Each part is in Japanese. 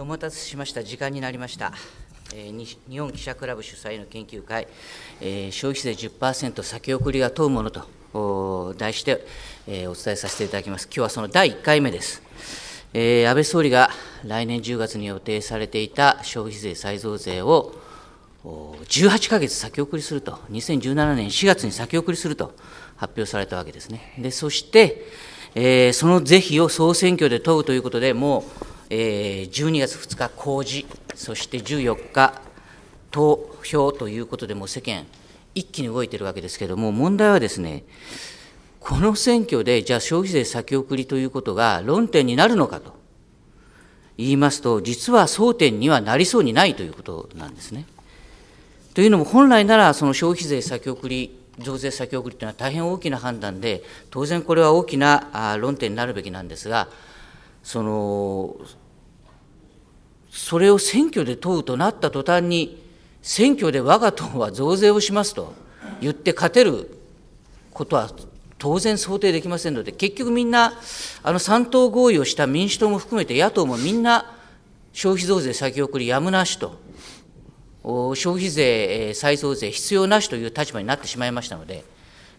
お待たせしました、時間になりました。えー、日本記者クラブ主催の研究会、えー、消費税10%先送りが問うものと題して、えー、お伝えさせていただきます。今日はその第1回目です。えー、安倍総理が来年10月に予定されていた消費税再増税を18ヶ月先送りすると、2017年4月に先送りすると発表されたわけですね。でそして、えー、その是非を総選挙で問うということで、もうえ12月2日公示、そして14日投票ということで、も世間、一気に動いてるわけですけれども、問題はですね、この選挙で、じゃあ消費税先送りということが論点になるのかと言いますと、実は争点にはなりそうにないということなんですね。というのも、本来ならその消費税先送り、増税先送りというのは大変大きな判断で、当然これは大きな論点になるべきなんですが、そのそれを選挙で問うとなった途端に選挙で我が党は増税をしますと言って勝てることは当然想定できませんので結局みんなあの3党合意をした民主党も含めて野党もみんな消費増税先送りやむなしと消費税再増税必要なしという立場になってしまいましたので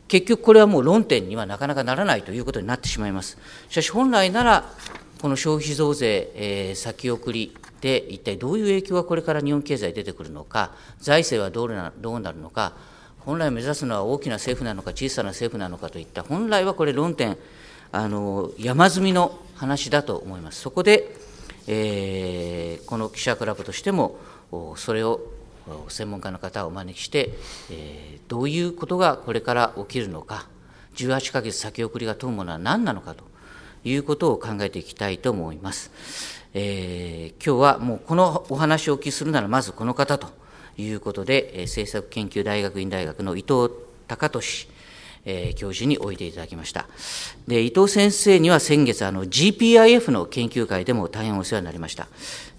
結局これはもう論点にはなかなかならないということになってしまいます。しかし本来ならこの消費増税、えー、先送りで一体どういう影響がこれから日本経済出てくるのか、財政はどうなどうなるのか、本来目指すのは大きな政府なのか、小さな政府なのかといった、本来はこれ、論点、あの山積みの話だと思います。そこで、えー、この記者クラブとしても、それを専門家の方をお招きして、えー、どういうことがこれから起きるのか、18か月先送りが問うものは何なのかということを考えていきたいと思います。えー、今日はもうこのお話をお聞きするならまずこの方ということで、え政策研究大学院大学の伊藤隆俊、えー、教授においでいただきましたで伊藤先生には先月あの GPIF の研究会でも大変お世話になりました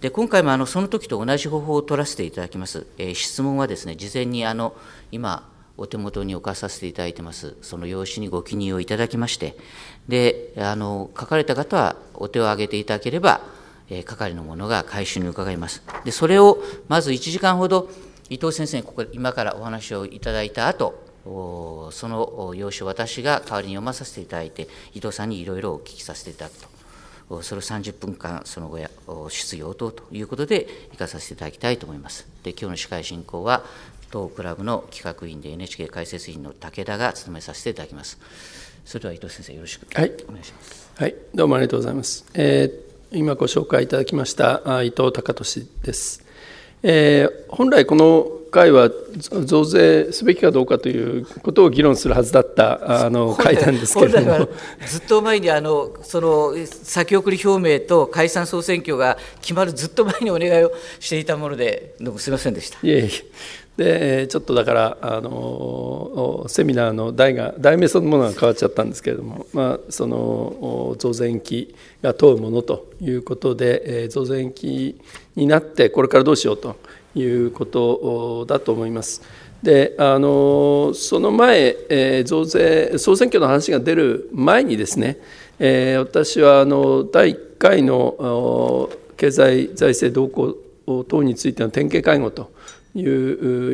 で今回もあのその時と同じ方法を取らせていただきます、えー、質問はですね事前にあの今お手元に置かさせていただいてます、その用紙にご記入をいただきまして、であの書かれた方はお手を挙げていただければ、え係の者が回収に伺います。でそれをまず1時間ほど伊藤先生にここ今からお話をいただいた後その用紙を私が代わりに読まさせていただいて伊藤さんにいろいろお聞きさせていただくとそれを30分間その後や質疑応答ということで行かさせていただきたいと思います。で今日の司会進行は当クラブの企画員で NHK 解説員の武田が務めさせていただきます。それでは伊藤先生よろしくお願いします。はい、はい、どうもありがとうございます。えー、今ご紹介いただきました伊藤隆俊です。えー、本来この会は増税すべきかどうかということを議論するはずだったあの会なんですけれどもずっと前にあのその先送り表明と解散・総選挙が決まるずっと前にお願いをしていたもので、どうもすみませんでした。いえいえでちょっとだからあのセミナーの題が題名そのものが変わっちゃったんですけれども、まあ、その増税延期が問うものということで、え増税延期になってこれからどうしようということだと思います。であのその前、え増税、総選挙の話が出る前にですね、え私はあの第1回の経済財政動向等についての典型会合という、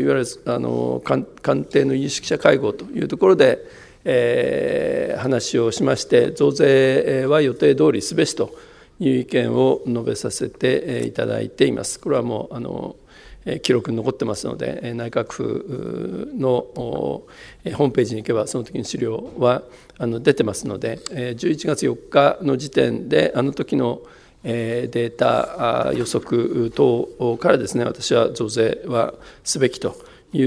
いわゆるあの官邸の有識者会合というところで、えー、話をしまして、増税は予定通りすべしという意見を述べさせていただいています。これはもうあの記録に残ってますので内閣府のホームページに行けばその時の資料はあの出てますので11月4日の時点であの時のデータ予測等からですね私は増税はすべきとい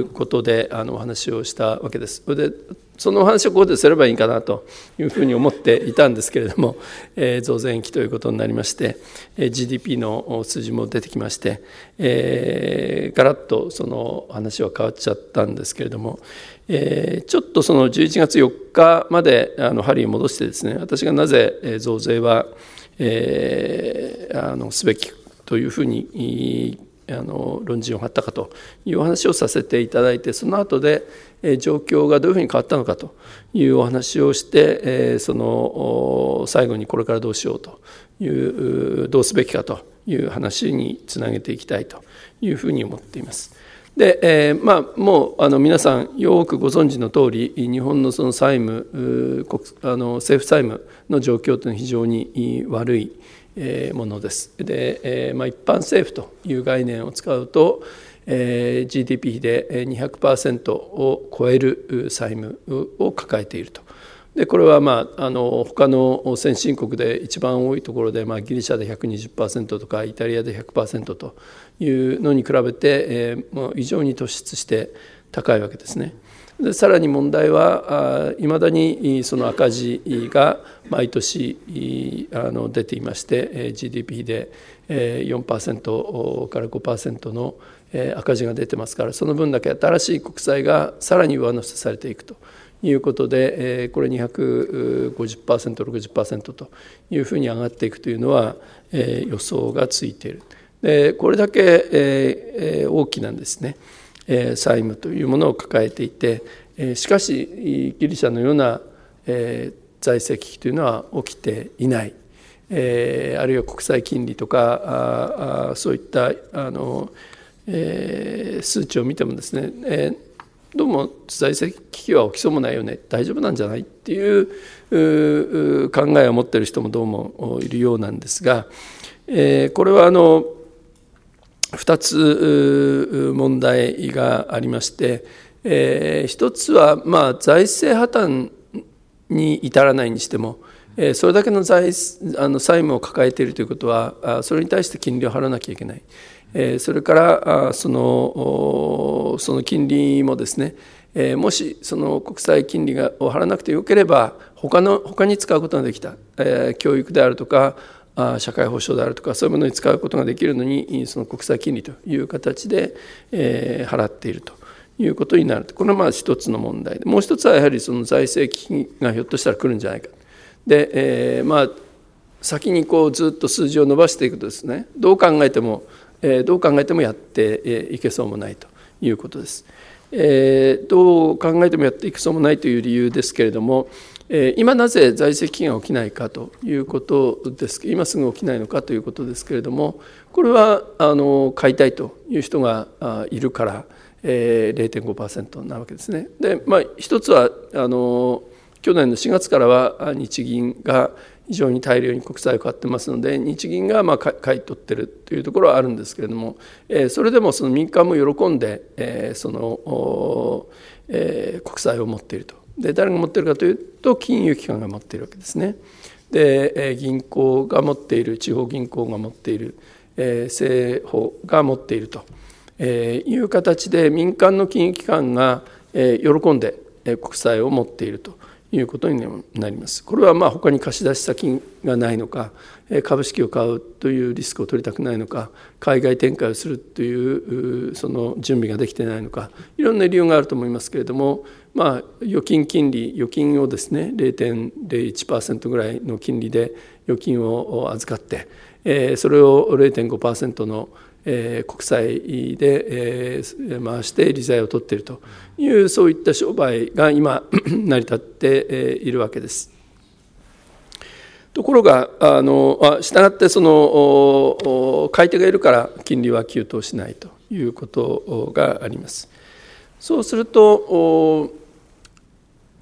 うことであのお話をしたわけです。それでその繁殖をこうすればいいかなというふうに思っていたんですけれども、えー、増税期ということになりまして、えー、GDP の数字も出てきまして、えー、ガラッとその話は変わっちゃったんですけれども、えー、ちょっとその11月4日まであの針を戻してですね私がなぜ増税は、えー、あのすべきというふうにあの論陣を張ったかというお話をさせていただいてその後で状況がどういうふうに変わったのかというお話をしてその最後にこれからどうしようというどうすべきかという話につなげていきたいというふうに思っています。で、えー、まあ、もうあの皆さんよくご存知の通り日本のその債務国あの政府債務の状況というのは非常に悪い。ものです。で、まあ、一般政府という概念を使うと、GDP 比で200%を超える債務を抱えていると。でこれは、まあ、あの他の先進国で一番多いところで、まあ、ギリシャで120%とかイタリアで100%というのに比べて、えー、もう異常に突出して高いわけですね。でさらに問題はいまだにその赤字が毎年あの出ていまして GDP で4%から5%の赤字が出てますからその分だけ新しい国債がさらに上乗せされていくということでこれ 250%60% というふうに上がっていくというのは予想がついているでこれだけ大きなんですね。債務というものを抱えていてしかしギリシャのような財政危機というのは起きていない、えあるいは国際金利とかあそういったあの、え数値を見てもですね、えどうも財政危機は起きそうもないよね大丈夫なんじゃないっていう考えを持ってる人もどうもいるようなんですが、えこれはあの2つ問題がありまして、え1つは、まあ、財政破綻に至らないにしても、えそれだけの財あの債務を抱えているということは、それに対して金利を払わなきゃいけない、えそれからそのその金利もですね、えもしその国債金利がを払わなくてよければ、他の他に使うことができた、え教育であるとか、社会保障であるとかそういうものに使うことができるのにその国際金利という形で、え払っているということになるこれはまあ一つの問題でもう一つはやはりその財政危機がひょっとしたら来るんじゃないかで、えー、まあ先にこうずっと数字を伸ばしていくとですねどう考えても、えー、どう考えてもやっていけそうもないということです。えー、どう考えてもやっていくそうもないという理由ですけれども、今なぜ財政危機が起きないかということです今すぐ起きないのかということですけれどもこれはあの買いたいという人がいるから0.5%なわけですね。でまあ、一つはあの去年の4月からは日銀が非常に大量に国債を買ってますので日銀がまあ買い取ってるというところはあるんですけれども、えそれでもその民間も喜んで、えその、えー、国債を持っているとで誰が持っているかというと金融機関が持っているわけですね。で銀行が持っている地方銀行が持っている、え政府が持っていると、えいう形で民間の金融機関が、え喜んで国債を持っているということになります。これはまあ他に貸し出し先がないのか株式を買うというリスクを取りたくないのか海外展開をするというその準備ができてないのかいろんな理由があると思いますけれどもまあ、預金金利預金をですね0.01%ぐらいの金利で預金を預かって、えそれを0.5%のえ国債で、え回して利材を取っているというそういった商売が今 成り立っているわけです。ところがあの従ってその買い手がいるから金利は急騰しないということがあります。そうすると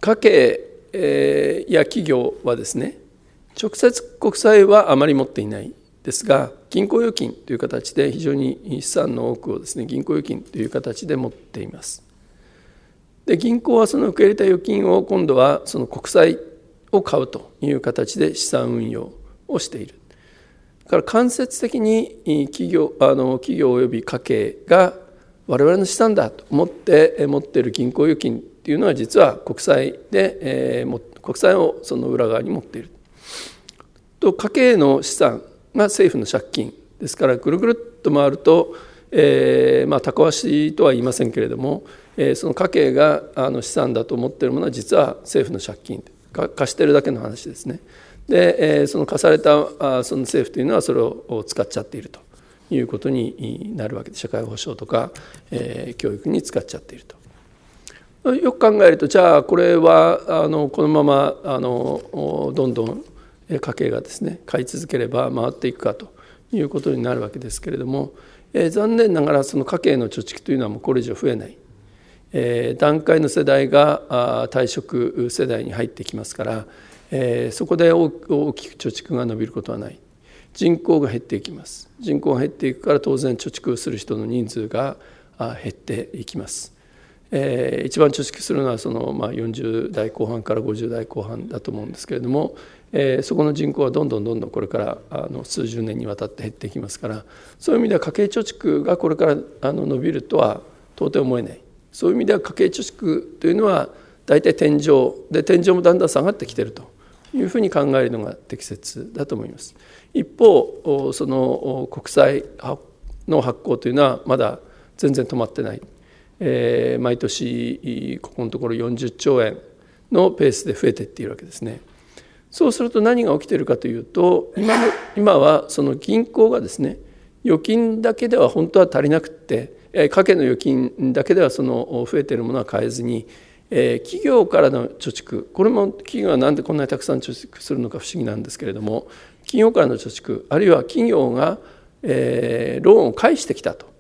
家計や企業はですね直接国債はあまり持っていないですが銀行預金という形で非常に資産の多くをですね銀行預金という形で持っていますで銀行はその受け入れた預金を今度はその国債を買うという形で資産運用をしているだから間接的に企業あの企業及び家計が我々の資産だと思って持っている銀行預金っていうのは実は国債で、えー、国債をその裏側に持っている。と家計の資産が政府の借金ですからぐるぐるっと回ると、えー、まあわ足とは言いませんけれども、えー、その家計があの資産だと思っているものは実は政府の借金貸してるだけの話ですね。で、えー、その貸されたあその政府というのはそれを使っちゃっているということになるわけで社会保障とか、えー、教育に使っちゃっていると。よく考えるとじゃあこれはあのこのままあのどんどん家計がですね買い続ければ回っていくかということになるわけですけれども、えー、残念ながらその家計の貯蓄というのはもうこれ以上増えない、えー、段階の世代が退職世代に入ってきますから、えー、そこで大きく貯蓄が伸びることはない人口が減っていきます人口が減っていくから当然貯蓄する人の人数が減っていきます。えー、一番貯蓄するのはその、まあ、40代後半から50代後半だと思うんですけれども、えー、そこの人口はどんどんどんどんこれからあの数十年にわたって減っていきますからそういう意味では家計貯蓄がこれからあの伸びるとは到底思えないそういう意味では家計貯蓄というのは大体天井で天井もだんだん下がってきてるというふうに考えるのが適切だと思います。一方その国債の発行というのはまだ全然止まってないえー、毎年ここのところ40兆円のペースで増えていっているわけですね。そうすると何が起きているかというと今も今はその銀行がですね預金だけでは本当は足りなくって家計の預金だけではその増えているものは変えずに、えー、企業からの貯蓄これも企業が何でこんなにたくさん貯蓄するのか不思議なんですけれども企業からの貯蓄あるいは企業が、えー、ローンを返してきたと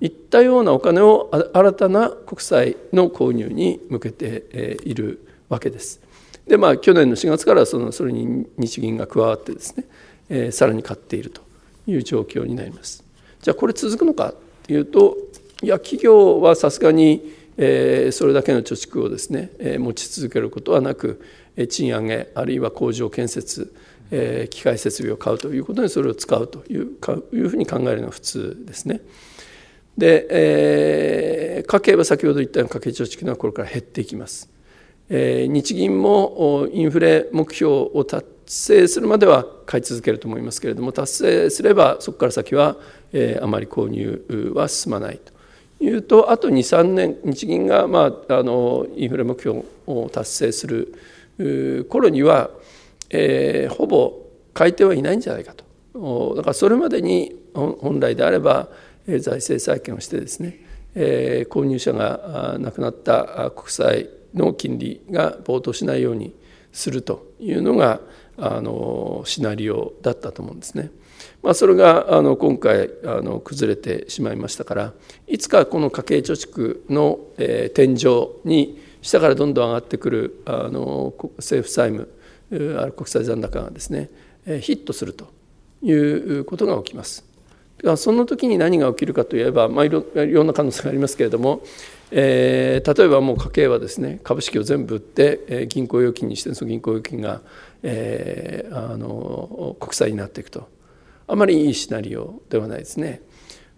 いったようなお金を新たな国債の購入に向けているわけです。でまあ去年の4月からそのそれに日銀が加わってですね、えー、さらに買っているという状況になります。じゃあこれ続くのかというといや企業はさすがに、えー、それだけの貯蓄をですね、えー、持ち続けることはなく、賃上げあるいは工場建設、えー、機械設備を買うということにそれを使うというかいうふうに考えるのが普通ですね。で、えー、家計は先ほど言ったように家計貯蓄がこれから減っていきます。えー、日銀もインフレ目標を達成するまでは買い続けると思いますけれども達成すればそこから先は、えー、あまり購入は進まないというとあと23年日銀が、まあ、あのインフレ目標を達成する頃には、えー、ほぼ買い手はいないんじゃないかとだからそれまでに本来であれば財政再建をしてですね購入者が亡くなった国債の金利が暴騰しないようにするというのがあのシナリオだったと思うんですね。まあ、それがあの今回あの崩れてしまいましたからいつかこの家計貯蓄の、え天井に下からどんどん上がってくるあの政府債務ある国債残高がですね、えヒットするということが起きます。その時に何が起きるかといえば、まあ、いろいろんな可能性がありますけれども、えー、例えばもう家計はですね株式を全部売って、えー、銀行預金にしてその銀行預金が、えー、あの国債になっていくとあまりいいシナリオではないですね。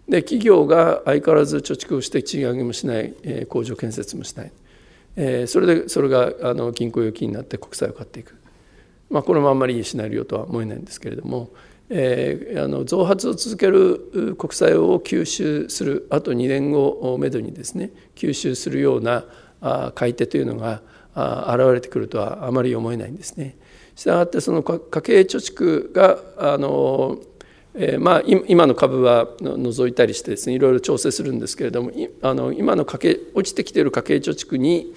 で企業が相変わらず貯蓄をして賃上げもしない、えー、工場建設もしない、えー、それでそれがあの銀行預金になって国債を買っていく、まあ、これもあんまりいいシナリオとは思えないんですけれども。えー、あの増発を続ける国債を吸収するあと2年後をめどにですね吸収するようなあ買い手というのがあ現れてくるとはあまり思えないんですね。したがってその家計貯蓄があのえー、まあ、今の株は除いたりしてです、ね、いろいろ調整するんですけれどもあの今の家計落ちてきている家計貯蓄に、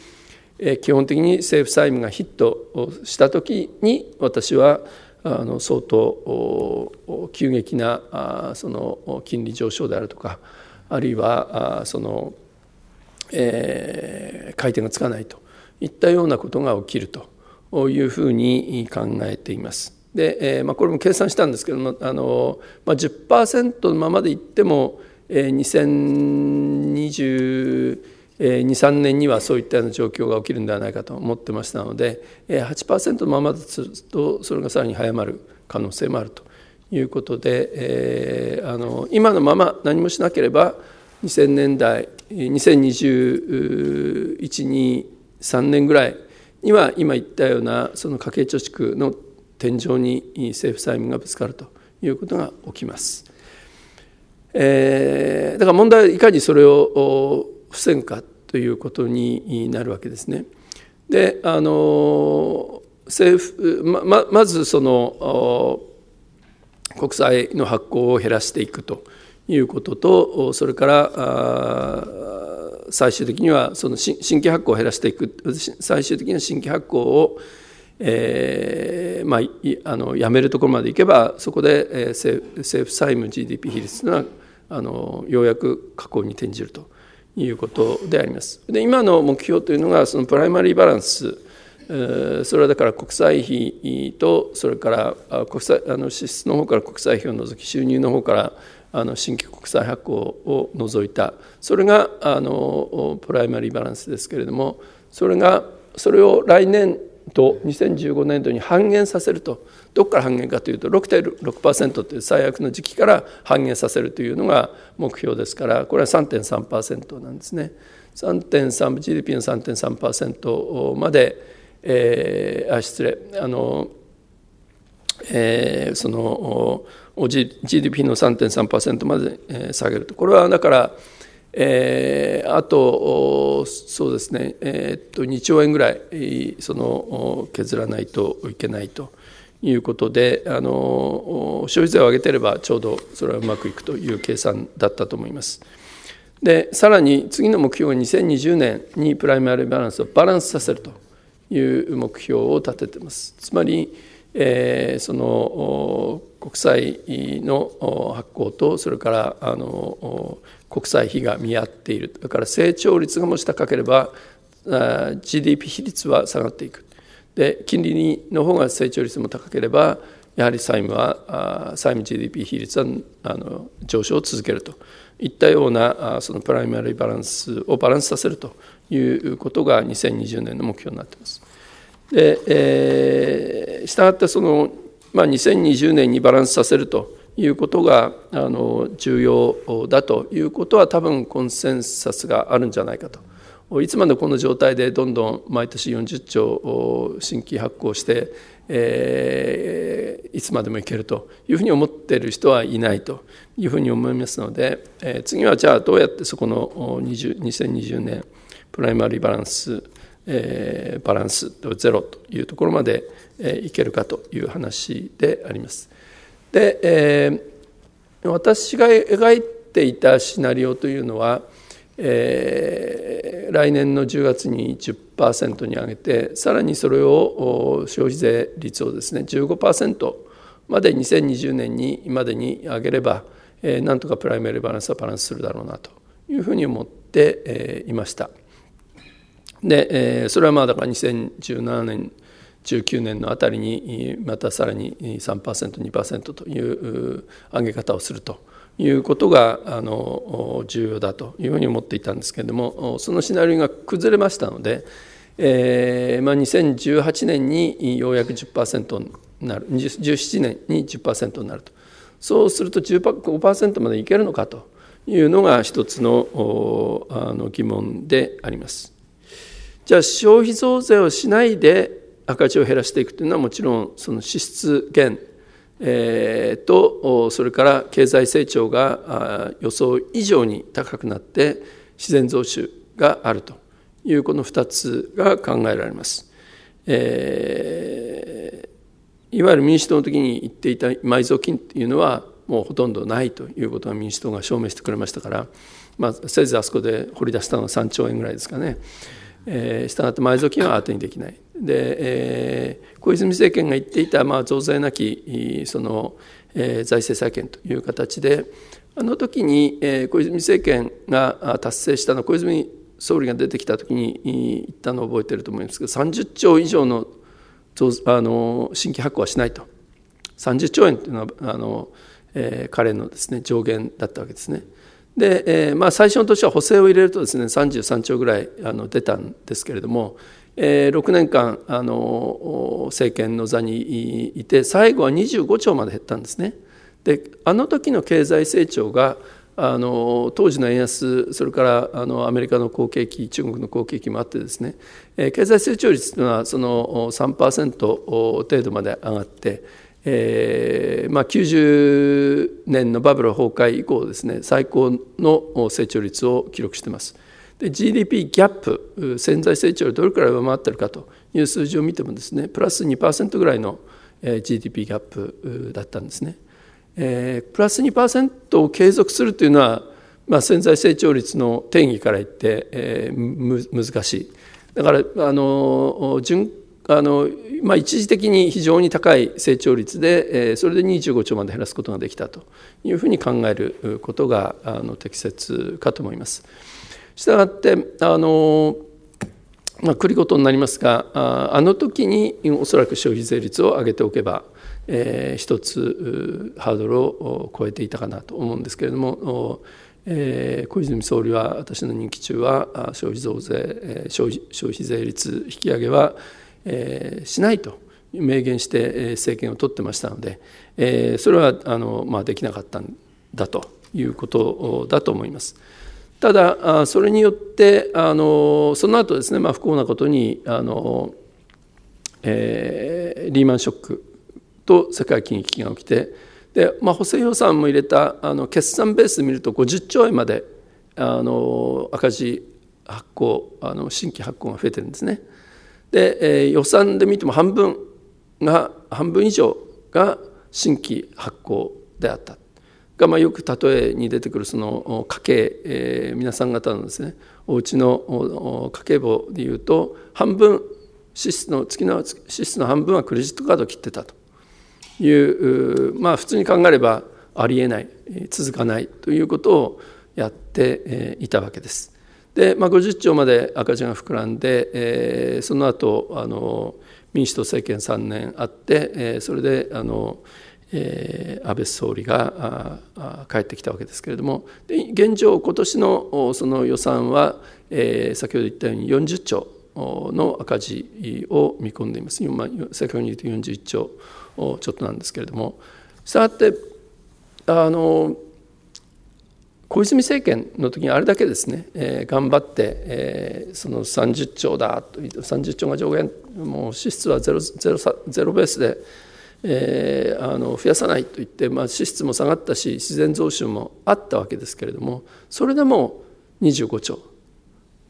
えー、基本的に政府債務がヒットした時に私はあの相当急激なその金利上昇であるとかあるいはその、えー、回転がつかないといったようなことが起きるというふうに考えています。で、えーまあ、これも計算したんですけどもあの、まあ10、のままでいっても、えー、2020 23年にはそういったような状況が起きるんではないかと思ってましたので8%のままだとそれがさらに早まる可能性もあるということで、えー、あの今のまま何もしなければ2000年代202123年ぐらいには今言ったようなその家計貯蓄の天井に政府債務がぶつかるということが起きます。えー、だから問題はいかにそれを不戦かということになるわけですね。であの政府ままずその国債の発行を減らしていくということとそれから最終的にはその新規発行を減らしていく最終的には新規発行をえーまあ、あのやめるところまでいけばそこで、えー、政府債務 GDP 比率というのはあのようやく下降に転じるということであります。で今の目標というのがそのプライマリーバランスそれはだから国債費とそれから国債あの支出の方から国債費を除き収入の方からあの新規国債発行を除いたそれがあのプライマリーバランスですけれどもそれがそれを来年度2015年度に半減させると。どこから半減かというと6.6%という最悪の時期から半減させるというのが目標ですからこれは3.3%なんですね。GDP の3.3%まで、えー、あ失礼あの、えー、その GDP の3.3%まで、え下げるとこれはだから、えー、あとそうですね、えー、っと2兆円ぐらいその削らないといけないと。いうことで、あの消費税を上げてればちょうどそれはうまくいくという計算だったと思います。でさらに次の目標は2020年にプライマリーバランスをバランスさせるという目標を立ててます。つまり、えー、その国債の発行とそれからあの国債費が見合っているだから成長率がもし高ければ GDP 比率は下がっていくで金利の方が成長率も高ければやはり債務は債務 GDP 比率はあの上昇を続けるといったようなそのプライマリーバランスをバランスさせるということが2020年の目標になっています。でえー、したがってその、まあ、2020年にバランスさせるということがあの重要だということは多分コンセンサスがあるんじゃないかと。いつまでこの状態でどんどん毎年40兆新規発行して、えー、いつまでもいけるというふうに思っている人はいないというふうに思いますので、えー、次はじゃあどうやってそこの20 2020年プライマリーバランス、えー、バランスゼロというところまで、えいけるかという話であります。で、え私が描いていたシナリオというのはえー、来年の10月に10%に上げてさらにそれを消費税率をですね15%まで2020年にまでに上げれば、えー、なんとかプライマリーバランスはバランスするだろうなというふうに思って、えー、いました。で、えー、それはまあだから2017年19年のあたりにまたさらに3%、2%という上げ方をすると。いうことがあの重要だというふうに思っていたんですけれどもそのシナリオが崩れましたので、えーまあ、2018年にようやく10%になる17年に10%になるとそうすると15%までいけるのかというのが一つのあの疑問であります。じゃあ消費増税をしないで赤字を減らしていくというのはもちろんその支出減えー、とそれから経済成長が予想以上に高くなって自然増収があるというこの2つが考えられます。えー、いわゆる民主党の時に言っていた埋蔵金というのはもうほとんどないということは民主党が証明してくれましたから、まあ、せいぜいあそこで掘り出したのは3兆円ぐらいですかね、えー、したがって埋蔵金は当てにできないで、えー、小泉政権が言っていた、まあ、増税なきその、えー、財政再建という形であの時に、えー、小泉政権が達成したの小泉総理が出てきた時に言ったのを覚えてると思いますけど30兆以上のあの新規発行はしないと30兆円というのはあの、えー、彼のです、ね、上限だったわけですね。で、えーまあ、最初の年は補正を入れるとですね33兆ぐらいあの出たんですけれども6年間あの政権の座にいて最後は25兆まで減ったんですね。であの時の経済成長があの当時の円安それからあのアメリカの好景気中国の好景気もあってですね、経済成長率というのはその3%程度まで上がって、えーまあ、90年のバブル崩壊以降ですね最高の成長率を記録しています。で GDP ギャップ潜在成長をどれくらい上回ってるかという数字を見てもですねプラス2%ぐらいの GDP ギャップだったんですね。えー、プラス2%を継続するというのは、まあ、潜在成長率の定義から言って、えー、難しい。だからあの順あの、まあ、一時的に非常に高い成長率で、えそれで25兆まで減らすことができたというふうに考えることがあの適切かと思います。したがってあのまあ、繰りことになりますがあの時におそらく消費税率を上げておけば、えー、一つハードルを超えていたかなと思うんですけれども、えー、小泉総理は私の任期中は消費増税消費消費税率引き上げは、えー、しないと明言して政権を取ってましたので、えそれはあの、まあ、できなかったんだということだと思います。ただそれによってあのその後ですね、まあ、不幸なことにあの、えー、リーマンショックと世界金融危機が起きてで、まあ、補正予算も入れたあの決算ベースで見ると50兆円まであの赤字発行あの新規発行が増えてるんですね。で、えー、予算で見ても半分が半分以上が新規発行であったが、まあ、よく例えに出てくるその家計、えー、皆さん方のですねお家の家計簿でいうと半分支出の月の支出の半分はクレジットカードを切ってたというまあ普通に考えればありえない続かないということをやっていたわけです。で、まあ、50兆まで赤字が膨らんで、えー、その後あの民主党政権3年あって、えー、それであの、えー、安倍総理が帰ってきたわけですけれどもで現状今年のその予算は、えー、先ほど言ったように40兆の赤字を見込んでいます、先ほど確言うと41兆ちょっとなんですけれどもしたがってあの小泉政権の時にあれだけですね、えー、頑張って、えー、その30兆だと30兆が上限もう支出はゼロゼロゼロベースでえー、あの増やさないといって、まあ、支出も下がったし自然増収もあったわけですけれどもそれでも25兆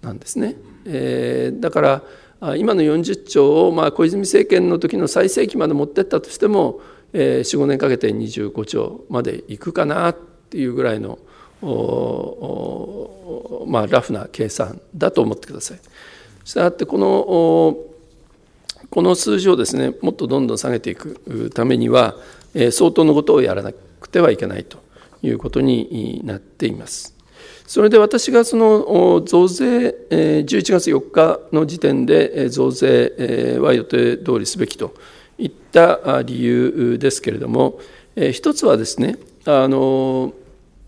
なんですね。えー、だから今の40兆を、まあ、小泉政権の時の最盛期まで持ってったとしても、えー、45年かけて25兆までいくかなっていうぐらいの、まあ、ラフな計算だと思ってください。したがってこのこの数字をですねもっとどんどん下げていくためには、え相当のことをやらなくてはいけないということになっています。それで私がその増税、11月4日の時点で増税は予定通りすべきといった理由ですけれども、一つはですね、あの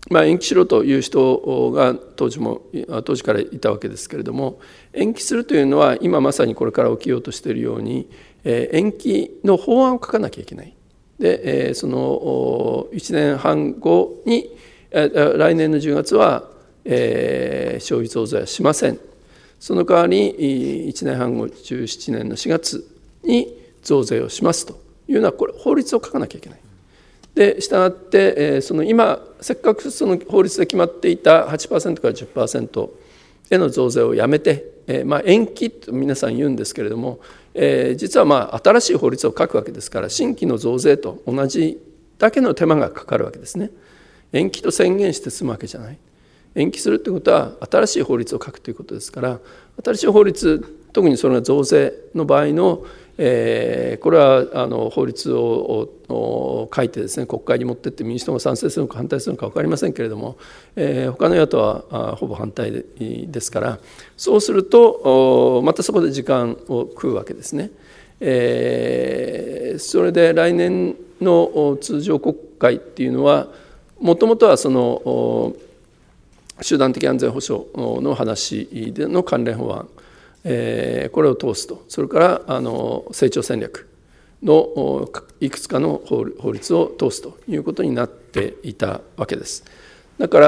まあ、延期しろという人が当時も当時からいたわけですけれども延期するというのは今まさにこれから起きようとしているように、えー、延期の法案を書かなきゃいけない。で、えー、その1年半後に、えー、来年の10月は、えー、消費増税はしません。その代わり1年半後17年の4月に増税をしますというのはこれ法律を書かなきゃいけない。でしたがって、えその今せっかくその法律で決まっていた8%から10%への増税をやめて、えまあ、延期と皆さん言うんですけれども、え実はまあ新しい法律を書くわけですから新規の増税と同じだけの手間がかかるわけですね。延期と宣言して済むわけじゃない。延期するということは新しい法律を書くということですから新しい法律特にそれが増税の場合の、えー、これはあの法律を書いてですね国会に持ってって民主党が賛成するのか反対するのか分かりませんけれども、えー、他の野党はほぼ反対ですからそうするとまたそこで時間を食うわけですね。えー、それで来年の通常国会っていうのはもともとはその集団的安全保障の話での関連法案これを通すとそれからあの成長戦略のいくつかの法律を通すということになっていたわけです。だから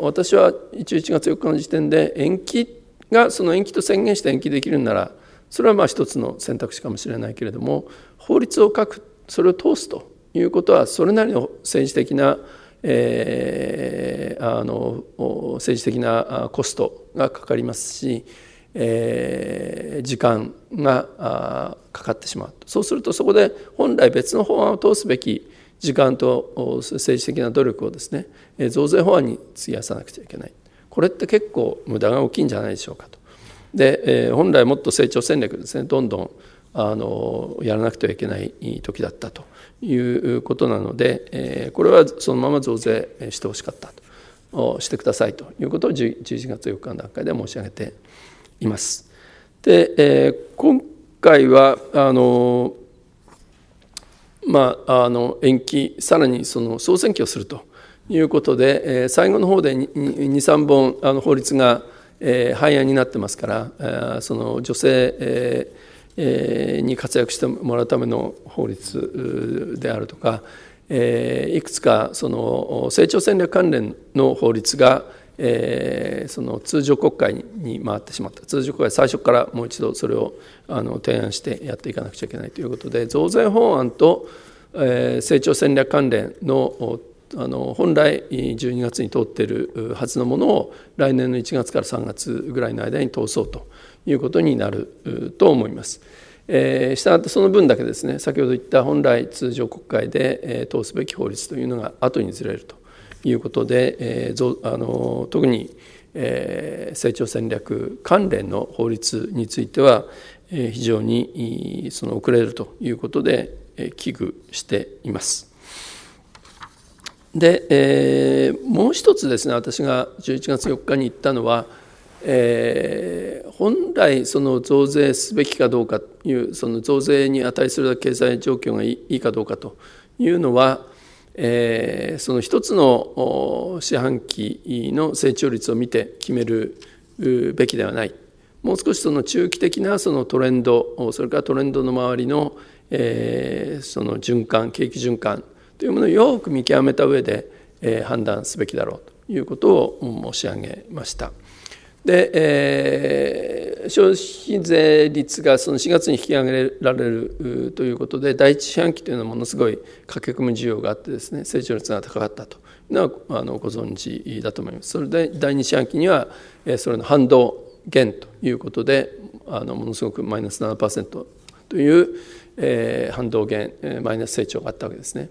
私は11月4日の時点で延期がその延期と宣言して延期できるならそれはまあ一つの選択肢かもしれないけれども法律を書くそれを通すということはそれなりの政治的な、えー、あの政治的なコストがかかりますしえ時間がかかってしまうそうするとそこで本来別の法案を通すべき時間と政治的な努力をですね増税法案に費やさなくちゃいけないこれって結構無駄が大きいんじゃないでしょうかと。で、え本来もっと成長戦略ですねどんどんあのやらなくてはいけない時だったということなので、えこれはそのまま増税してほしかったとしてくださいということを11月4日の段階で申し上げています。で、えー、今回はあの、まあ、あの延期さらにその総選挙をするということで、えー、最後の方で23本あの法律が、えー、廃案になってますから、えー、その女性、えーに活躍してもらうための法律であるとか、えいくつかその成長戦略関連の法律が、えー、その通常国会に回ってしまった通常国会最初からもう一度それをあの提案してやっていかなくちゃいけないということで増税法案と、えー、成長戦略関連のあの本来12月に通っているはずのものを来年の1月から3月ぐらいの間に通そうということになると思います。えしたがってその分だけですね先ほど言った本来通常国会で、え通すべき法律というのが後にずれるということで、えー、あの特に、えー、成長戦略関連の法律については、えー、非常にその遅れるということで、えー、危惧しています。で、えー、もう一つですね私が11月4日に言ったのは、えー、本来その増税すべきかどうかというその増税に値する経済状況がいいかどうかというのはえー、その一つの四半期の成長率を見て決めるべきではないもう少しその中期的なそのトレンドそれからトレンドの周りの,、えー、その循環景気循環というものをよく見極めた上で、えー、判断すべきだろうということを申し上げました。で、えー、消費税率がその4月に引き上げられるということで第一四半期というのはものすごい駆け込む需要があってですね成長率が高かったというのはあのご存知だと思います。それで第二四半期には、えー、それの反動減ということであのものすごくマイナス7%という、えー、反動減、えマイナス成長があったわけですね。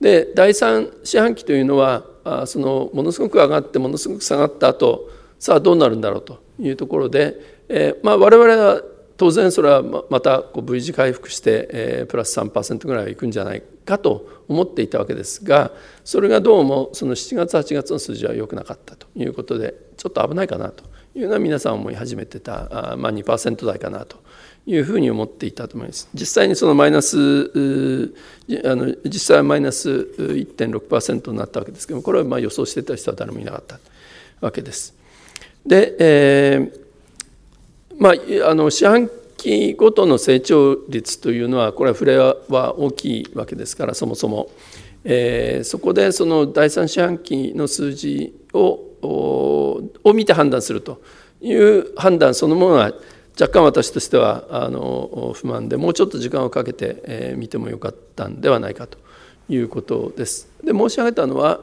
で第3四半期というのはあそのものすごく上がってものすごく下がった後さあどうなるんだろうというところで、えまあ、我々は当然それはまたこう V 字回復して、えプラス3%ぐらいはいくんじゃないかと思っていたわけですがそれがどうもその7月8月の数字は良くなかったということでちょっと危ないかなというのは皆さん思い始めてたあ、まあ、2%台かなというふうに思っていたと思います。実際にそのマイナスあの実際はマイナス1.6%になったわけですけどもこれはまあ予想していた人は誰もいなかったわけです。で、えー、まあ、あの四半期ごとの成長率というのはこれは触れは大きいわけですからそもそも、えー、そこでその第3四半期の数字をを見て判断するという判断そのものは若干私としてはあの不満でもうちょっと時間をかけて、えー、見てもよかったんではないかということです。で申し上げたのは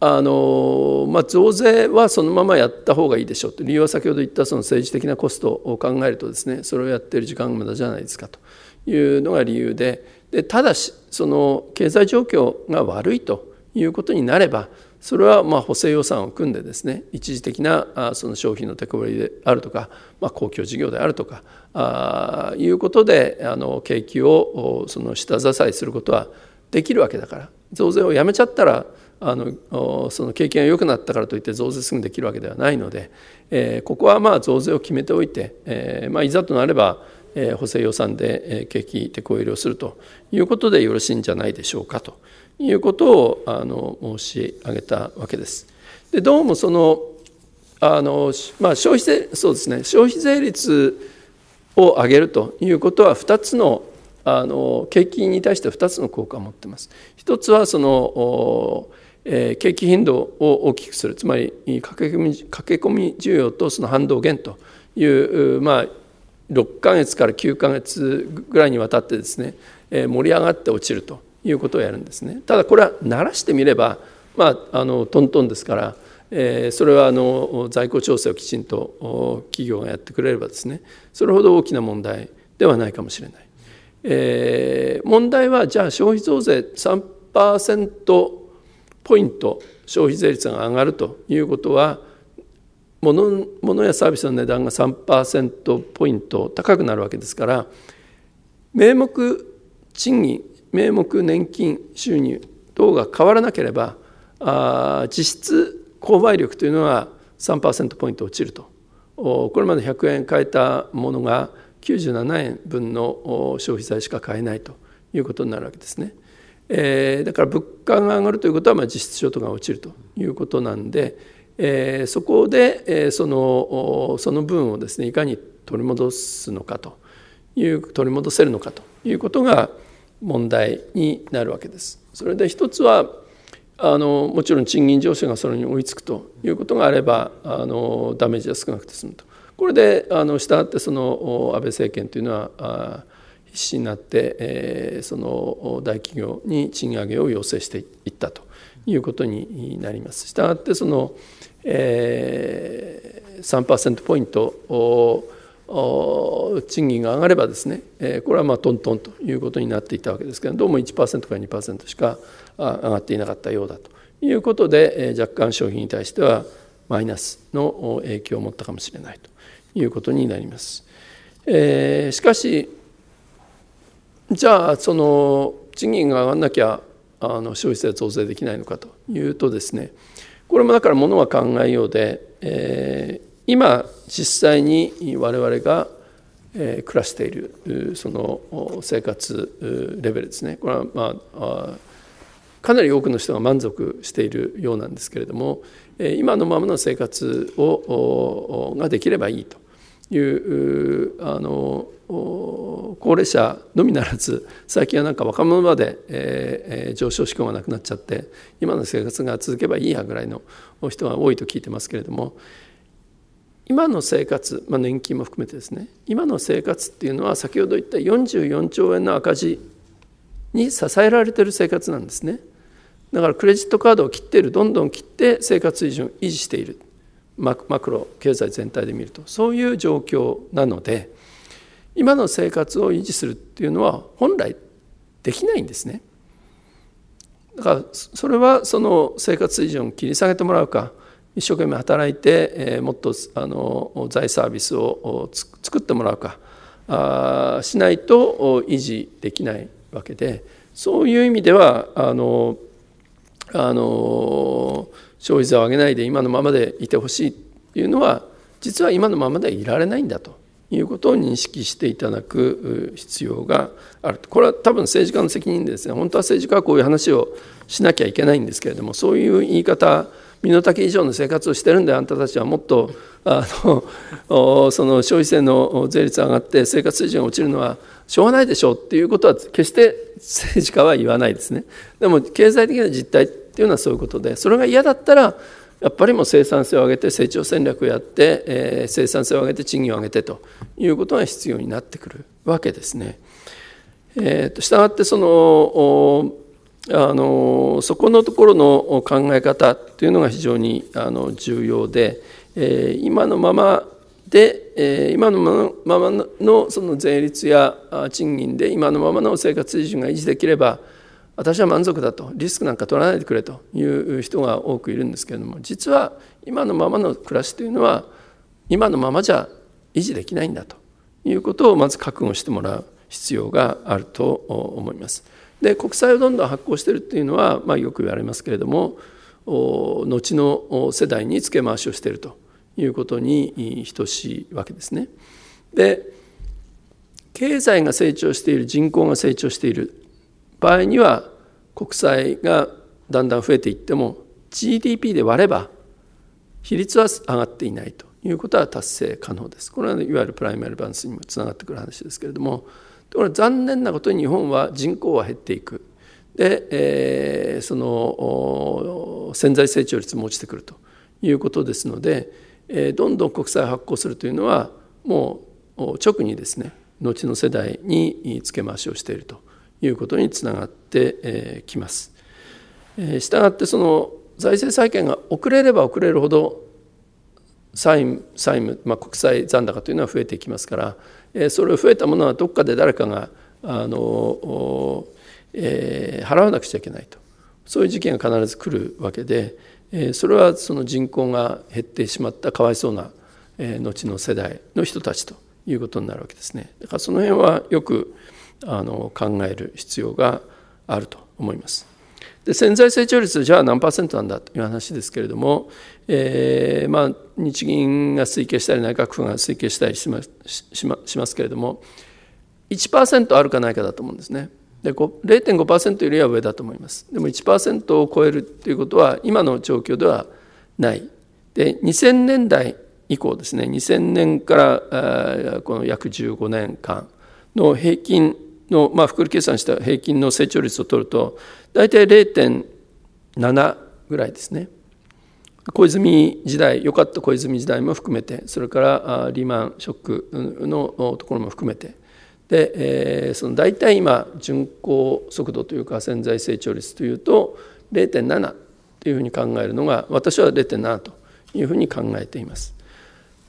あのまあ、増税はそのままやった方がいいでしょうと理由は先ほど言ったその政治的なコストを考えるとですねそれをやっている時間が無駄じゃないですかというのが理由ででただしその経済状況が悪いということになればそれはまあ補正予算を組んでですね一時的なその消費の手こぼりであるとか、まあ、公共事業であるとかあいうことであの景気をその下支えすることはできるわけだから増税をやめちゃったらあのその経験が良くなったからといって増税すぐできるわけではないので、えー、ここはまあ増税を決めておいて、えーまあ、いざとなれば、えー、補正予算で、景気手こ入れをするということでよろしいんじゃないでしょうかということをあの申し上げたわけです。でどうもそのあの、まあ、消費税そうですね消費税率を上げるということは2つのあの景気に対して2つの効果を持っています。一つはそのえー、景気頻度を大きくするつまり駆け込み駆け込み需要とその反動減という、まあ、6ヶ月から9ヶ月ぐらいにわたってですね、えー、盛り上がって落ちるということをやるんですねただこれは慣らしてみれば、まあ、あのトントンですから、えー、それはあの在庫調整をきちんと企業がやってくれればですねそれほど大きな問題ではないかもしれない。えー、問題はじゃあ消費増税3%ポイント消費税率が上がるということは物物やサービスの値段が3%ポイント高くなるわけですから名目賃金名目年金収入等が変わらなければあ実質購買力というのは3%ポイント落ちるとこれまで100円買えたものが97円分の消費財しか買えないということになるわけですね。えー、だから物価が上がるということはまあ実質所得が落ちるということなんで、えー、そこで、えー、そのその分をですねいかに取り戻すのかという取り戻せるのかということが問題になるわけです。それで一つはあのもちろん賃金上昇がそれに追いつくということがあればあのダメージは少なくて済むと。これであの従ってその安倍政権というのは必死になって、えその大企業に賃上げを要請していったということになります。したがってその、えー、3%ポイント賃金が上がればですね、えこれはまあトントンということになっていたわけですけどどうも1%から2%しか上がっていなかったようだということで、え若干消費に対してはマイナスの影響を持ったかもしれないということになります。えしかしじゃあその賃金が上がんなきゃあの消費税増税できないのかというとですねこれもだからものは考えようで、えー、今実際に我々が暮らしているその生活レベルですねこれはまあかなり多くの人が満足しているようなんですけれども今のままの生活をができればいいというあの高齢者のみならず最近はなんか若者まで、えー、上昇志向がなくなっちゃって今の生活が続けばいいやぐらいの人が多いと聞いてますけれども今の生活、まあ、年金も含めてですね今の生活っていうのは先ほど言った44兆円の赤字に支えられてる生活なんですねだからクレジットカードを切っているどんどん切って生活水準を維持しているマクロ経済全体で見るとそういう状況なので今の生活を維持するっていうのは本来できないんですね。だからそれはその生活水準を切り下げてもらうか一生懸命働いて、えもっとあの財サービスを作ってもらうかあしないと維持できないわけでそういう意味ではあのあのー消費税を上げないで今のままでいてほしいというのは実は今のままではいられないんだということを認識していただく必要があるこれは多分政治家の責任ですね本当は政治家はこういう話をしなきゃいけないんですけれどもそういう言い方身の丈以上の生活をしてるんであんたたちはもっとあの その消費税の税率上がって生活水準が落ちるのはしょうがないでしょうということは決して政治家は言わないですね。でも経済的な実態ていうのはそういうことでそれが嫌だったらやっぱりもう生産性を上げて成長戦略をやって、えー、生産性を上げて賃金を上げてということが必要になってくるわけですね。えーと、したがってそのあのそこのところの考え方というのが非常にあの重要で、えー、今のままで、えー、今のままのその税率や賃金で今のままの生活水準が維持できれば私は満足だとリスクなんか取らないでくれという人が多くいるんですけれども実は今のままの暮らしというのは今のままじゃ維持できないんだということをまず覚悟してもらう必要があると思います。で国債をどんどん発行してるっていうのは、まあ、よく言われますけれども後の世代に付け回しをしているということに等しいわけですね。で経済が成長している人口が成長している場合には国債がだんだん増えていっても GDP で割れば比率は上がっていないということは達成可能です。これはいわゆるプライマリバランスにもつながってくる話ですけれどもこ残念なことに日本は人口は減っていく。で、えー、その潜在成長率も落ちてくるということですので、えー、どんどん国債発行するというのはもう直にですね後の世代につけ回しをしているということにつながってきます。したがってその財政再建が遅れれば遅れるほど債務債務、まあ、国債残高というのは増えていきますからそれを増えたものはどっかで誰かがあの、えー、払わなくちゃいけないとそういう事件が必ず来るわけでそれはその人口が減ってしまったかわいそうな後の世代の人たちということになるわけですね。だからその辺はよくあの考える必要があると思います。で潜在成長率じゃあ何パーセントなんだという話ですけれども、えー、まあ、日銀が推計したり内閣府が推計したりしましますけれども1%あるかないかだと思うんですね。で0.5%よりは上だと思います。でも1%を超えるということは今の状況ではない。で2000年代以降ですね2000年からこの約15年間の平均の、まあ、複利計算した平均の成長率を取ると、大体0.7ぐらいですね。小泉時代、良かった小泉時代も含めて、それからリーマンショックのところも含めて、で、その大体今、巡航速度というか潜在成長率というと、0.7というふうに考えるのが、私は0.7というふうに考えています。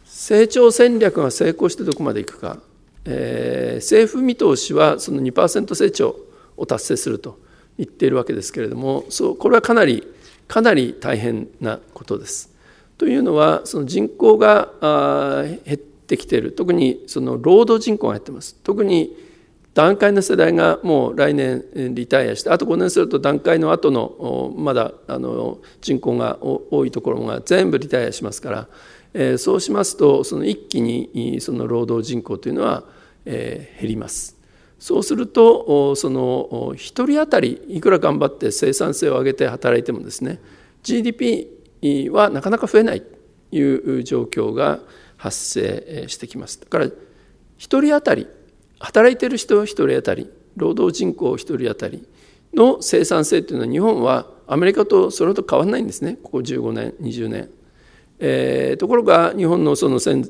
成長戦略が成功してどこまでいくかえー、政府見通しはその2%成長を達成すると言っているわけですけれどもそうこれはかなりかなり大変なことです。というのはその人口が減ってきている特にその労働人口が減ってます特に段階の世代がもう来年リタイアしてあと5年すると段階の後のまだあの人口が多いところが全部リタイアしますからえそうしますとその一気にその労働人口というのは、え減ります。そうするとその1人当たりいくら頑張って生産性を上げて働いてもですね GDP はなかなか増えないという状況が発生してきます。だから1人当たり働いてる人1人当たり労働人口1人当たりの生産性というのは日本はアメリカとそれと変わらないんですねここ15年20年。えー、ところが日本のその成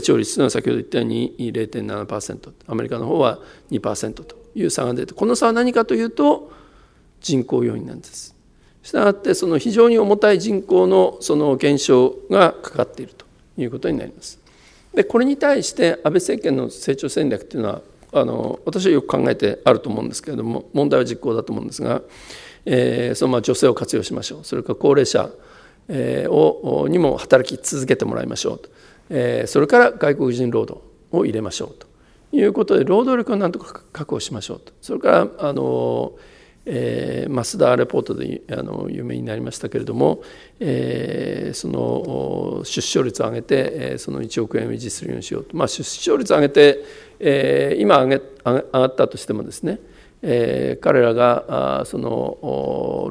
長率というのは先ほど言ったように0.7%アメリカの方は2%という差が出てこの差は何かというと人口要因なんです。したがってその非常に重たい人口のその減少がかかっているということになります。でこれに対して安倍政権の成長戦略というのはあの私はよく考えてあると思うんですけれども問題は実行だと思うんですが、えー、そのまあ女性を活用しましょうそれから高齢者をにも働き続けてもらいましょうと、えそれから外国人労働を入れましょうということで労働力をなんとか確保しましょうとそれからあの、えー、増田レポートであの有名になりましたけれども、えー、その出生率を上げてその1億円を維持するようにしようと、まあ、出生率を上げて、えー、今上げ上がったとしてもですねえー、彼らがあその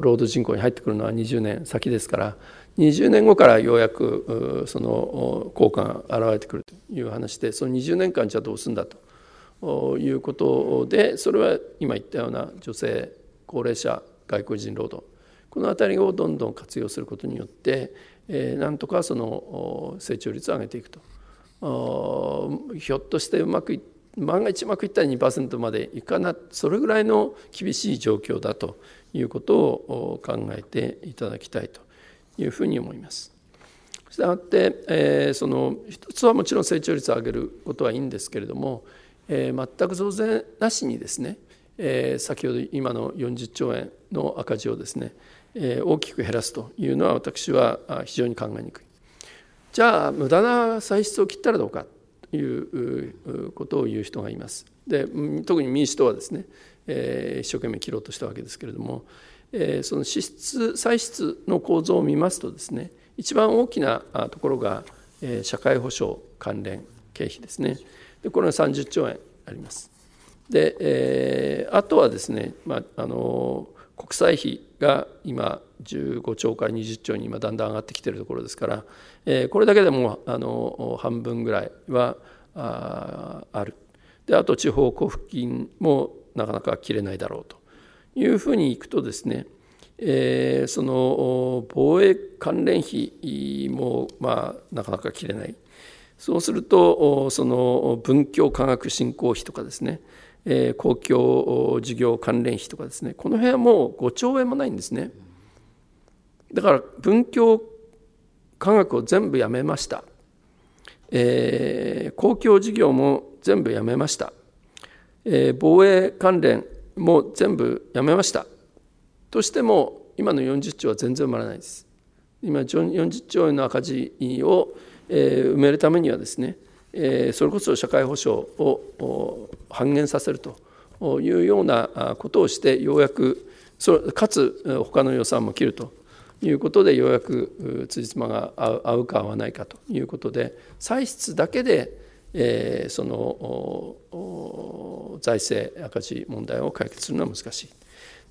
労働人口に入ってくるのは20年先ですから、20年後からようやくその効果が現れてくるという話でその20年間じゃあどうするんだということでそれは今言ったような女性高齢者外国人労働この辺りをどんどん活用することによってなんとかその成長率を上げていくとひょっとしてうまくい万が一うまくいったら2%までいかなそれぐらいの厳しい状況だということを考えていただきたいというふうに思います。したがって、えー、その一つはもちろん成長率を上げることはいいんですけれども、えー、全く増税なしにですね、えー、先ほど今の40兆円の赤字をですね、えー、大きく減らすというのは私は非常に考えにくい。じゃあ無駄な歳出を切ったらどうかということを言う人がいます。で特に民主党はですね、えー、一生懸命切ろうとしたわけですけれども、えー、その支出歳出の構造を見ますとですね一番大きなところが、えー、社会保障関連経費ですねでこれは30兆円ありますで、えー、あとはですね、まあ、あの国際費が今15兆から20兆に今だんだん上がってきてるところですから、えー、これだけでもあの半分ぐらいはああるであと地方交付金もなかなか切れないだろうというふうにいくとですね、えー、その防衛関連費も、まあ、なかなか切れないそうするとその文教科学振興費とかですね、えー、公共事業関連費とかですねこの辺はもう5兆円もないんですねだから文教科学を全部やめました、えー、公共事業も全部やめました、えー、防衛関連もう全部やめましたとしても今の40兆は全然埋まらないです今40兆円の赤字を、え埋めるためにはですね、えそれこそ社会保障を半減させるというようなことをしてようやくかつ他の予算も切るということでようやく辻褄が合うか合わないかということで歳出だけでえその財政赤字問題を解決するのは難しい。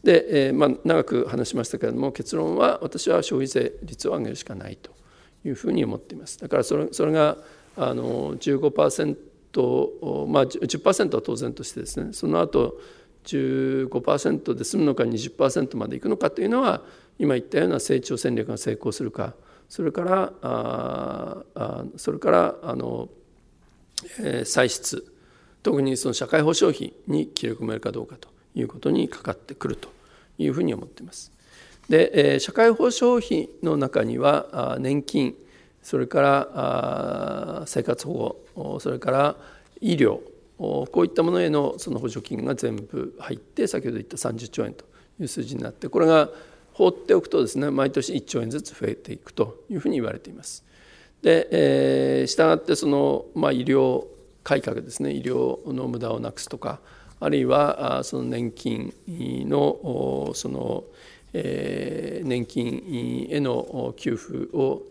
で、えまあ、長く話しましたけれども結論は私は消費税率を上げるしかないというふうに思っています。だからそれそれがあの15%まあ10%は当然としてですねその後15%で済むのか20%までいくのかというのは今言ったような成長戦略が成功するかそれからああそれからあの歳出特にその社会保障費に切り込めるかどうかということにかかってくるというふうに思っています。で社会保障費の中には年金それから生活保護それから医療こういったものへのその補助金が全部入って先ほど言った30兆円という数字になってこれが放っておくとですね毎年1兆円ずつ増えていくというふうに言われています。で、えー、したがってその、まあ、医療改革ですね医療の無駄をなくすとかあるいはその年金のその、えー、年金への給付を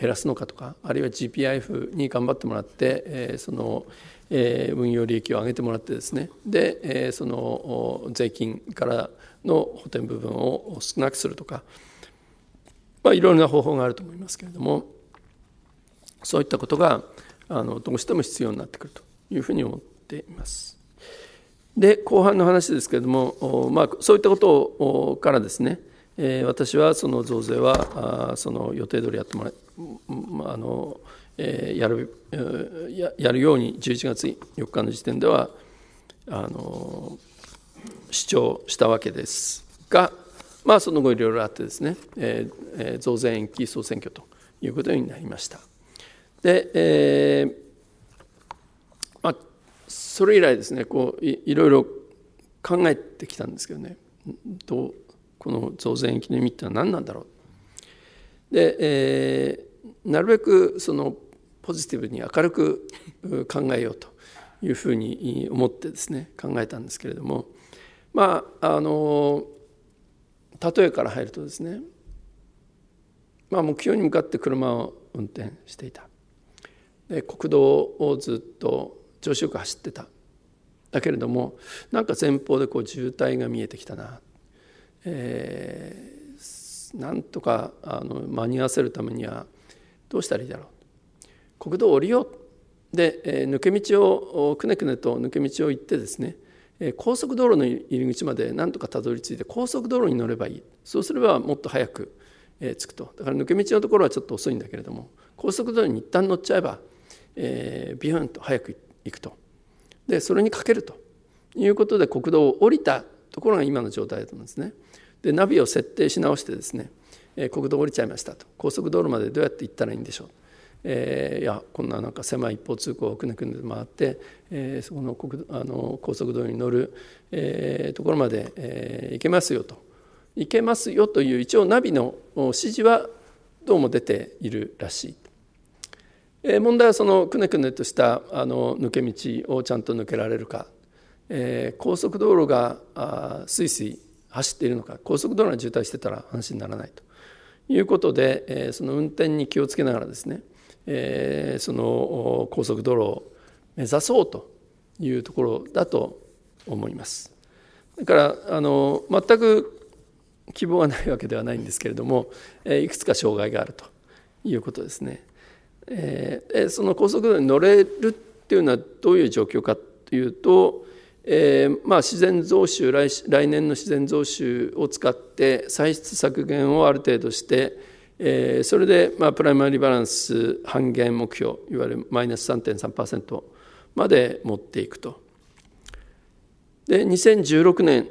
減らすのかとかあるいは GPIF に頑張ってもらって、えー、その、えー、運用利益を上げてもらってですねで、えー、その税金からの補填部分を少なくするとか、まあ、いろいろな方法があると思いますけれども。そういったことがあのどうしても必要になってくるというふうに思っています。で後半の話ですけれども、まあ、そういったことをからですねえ私はその増税はあその予定通りやってもらあのえやるややるように11月4日の時点ではあの主張したわけですが、まあ、その後いろいろあってですねえ増税延期総選挙ということになりました。で、えー、まあ、それ以来ですねこういろいろ考えてきたんですけどねどうこの増税の意味ってのは何なんだろうで、えー、なるべくそのポジティブに明るく考えようというふうに思ってですね考えたんですけれどもまああの例えから入るとですね、まあ、目標に向かって車を運転していたで国道をずっと調子よく走ってただけれどもなんか前方でこう渋滞が見えてきたな、えー、なんとかあの間に合わせるためにはどうしたらいいだろう国道を降りようで、えー、抜け道をくねくねと抜け道を行ってですね、えー、高速道路の入り口までなんとかたどり着いて高速道路に乗ればいいそうすればもっと早く、えー、着くとだから抜け道のところはちょっと遅いんだけれども高速道路に一旦乗っちゃえばえー、ビューンと早く行くとでそれにかけるということで国道を降りたところが今の状態だと思うんですねでナビを設定し直してですね、えー、国道降りちゃいましたと高速道路までどうやって行ったらいいんでしょうえー、いやこんななんか狭い一方通行をくねくね回って、えー、そこの国あの高速道路に乗る、えー、ところまで、えー、行けますよと行けますよという一応ナビの指示はどうも出ているらしいえー、問題はそのくねくねとしたあの抜け道をちゃんと抜けられるか、えー、高速道路があスイスイ走っているのか高速道路が渋滞してたら話にならないということで、えー、その運転に気をつけながらですね、えー、その高速道路を目指そうというところだと思います。だからあの全く希望がないわけではないんですけれども、えいくつか障害があるということですね。えー、その高速道路に乗れるっていうのはどういう状況かというと、えー、まあ、自然増収来来年の自然増収を使って歳出削減をある程度して、えー、それで、まあ、プライマリーバランス半減目標いわゆるマイナス3.3%まで持っていくと。で2016年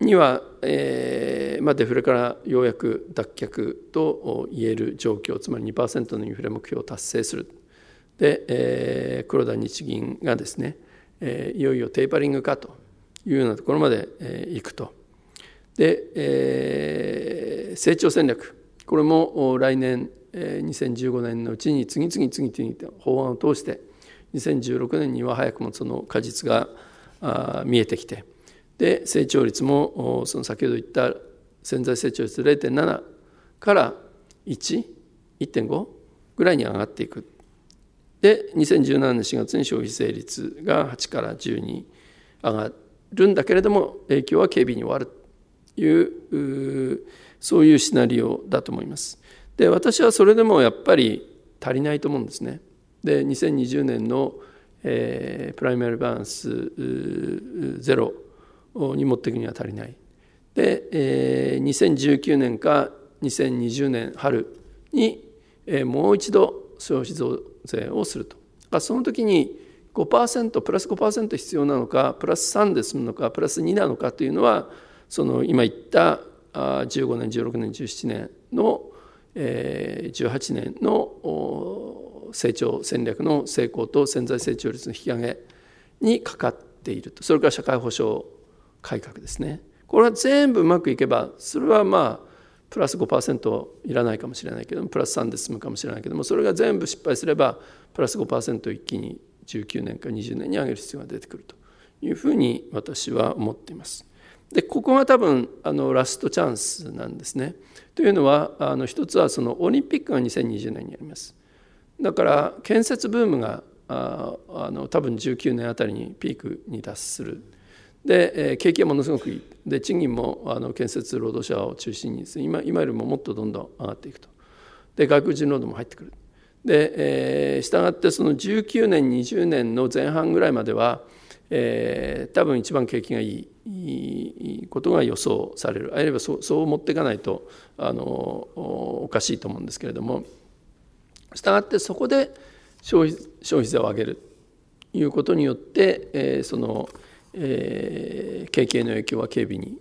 には、えーまあ、デフレからようやく脱却と言える状況つまり2%のインフレ目標を達成するで、えー、黒田日銀がですね、えー、いよいよテーパリングかというようなところまで、えー、いくとで、えー、成長戦略これも来年、えー、2015年のうちに次々次々と法案を通して2016年には早くもその果実が見えてきてで成長率もその先ほど言った潜在成長率0.7から11.5ぐらいに上がっていくで2017年4月に消費税率が8から10に上がるんだけれども影響は軽微に終わるというそういうシナリオだと思います。で私はそれでもやっぱり足りないと思うんですね。で2020年の、えー、プライマルバランスゼロに持っていくには足りない。で、えー、2019年か2020年春に、えー、もう一度消費増税をすると。その時に5%プラス5%必要なのかプラス3で済むのかプラス2なのかというのはその今言った15年16年17年の、えー、18年の成長戦略の成功と潜在成長率の引き上げにかかっているとそれから社会保障改革ですねこれは全部うまくいけばそれはまあプラス5%いらないかもしれないけどもプラス3で済むかもしれないけどもそれが全部失敗すればプラス5%一気に19年か20年に上げる必要が出てくるというふうに私は思っています。でここが多分あのラストチャンスなんですね。というのはあの一つはそのオリンピックが2020年にあります。だから建設ブームがああの多分19年あたりにピークに達する。で、えー、景気はものすごくいいで賃金もあの建設労働者を中心にです、ね、今今よりももっとどんどん上がっていくとで外国人労働も入ってくるで、えー、したがってその19年20年の前半ぐらいまでは、えー、多分一番景気がいいことが予想されるあればはそうそう持っていかないとあのおかしいと思うんですけれどもしたがってそこで消費消費税を上げるということによって、えー、その、えー、景気の影響は警備に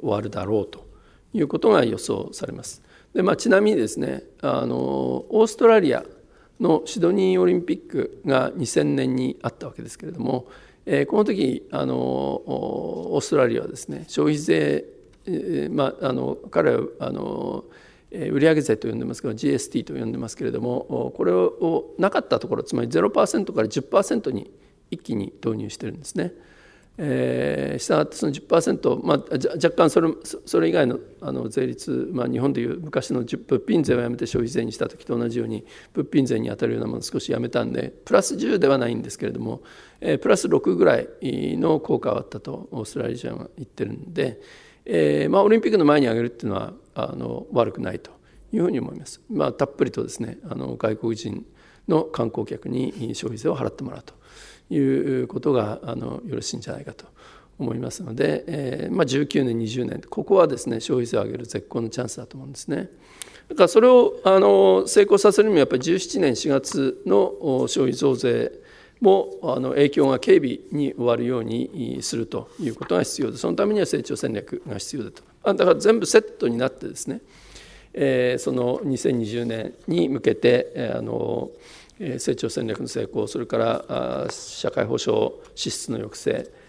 終わるだろうということが予想されます。でまあ、ちなみにですねあのオーストラリアのシドニーオリンピックが2000年にあったわけですけれども、えー、この時あのオーストラリアはですね消費税、えー、まあ、あの彼はあのえ売上税と呼んでますけど GST と呼んでますけれどもこれをなかったところつまり0%から10%に一気に導入してるんですね。えー、したがってその10%、まあ、若干それそれ以外のあの税率、まあ、日本でいう昔の物品税をやめて消費税にした時と同じように物品税に当たるようなものを少しやめたんでプラス10ではないんですけれども、えー、プラス6ぐらいの効果はあったとオーストラリアは言ってるんで、えーまあ、オリンピックの前に上げるっていうのはあの悪くないというふうに思います。まあ、たっぷりとですねあの外国人の観光客に消費税を払ってもらうと。いうことがあのよろしいんじゃないかと思いますので、えーまあ、19年20年ここはですね消費税を上げる絶好のチャンスだと思うんですね。だからそれをあの成功させるにはやっぱり17年4月の消費増税もあの影響が軽微に終わるようにするということが必要でそのためには成長戦略が必要だとあだから全部セットになってですね、えー、その2020年に向けて、えー、あの成長戦略の成功それから社会保障支出の抑制、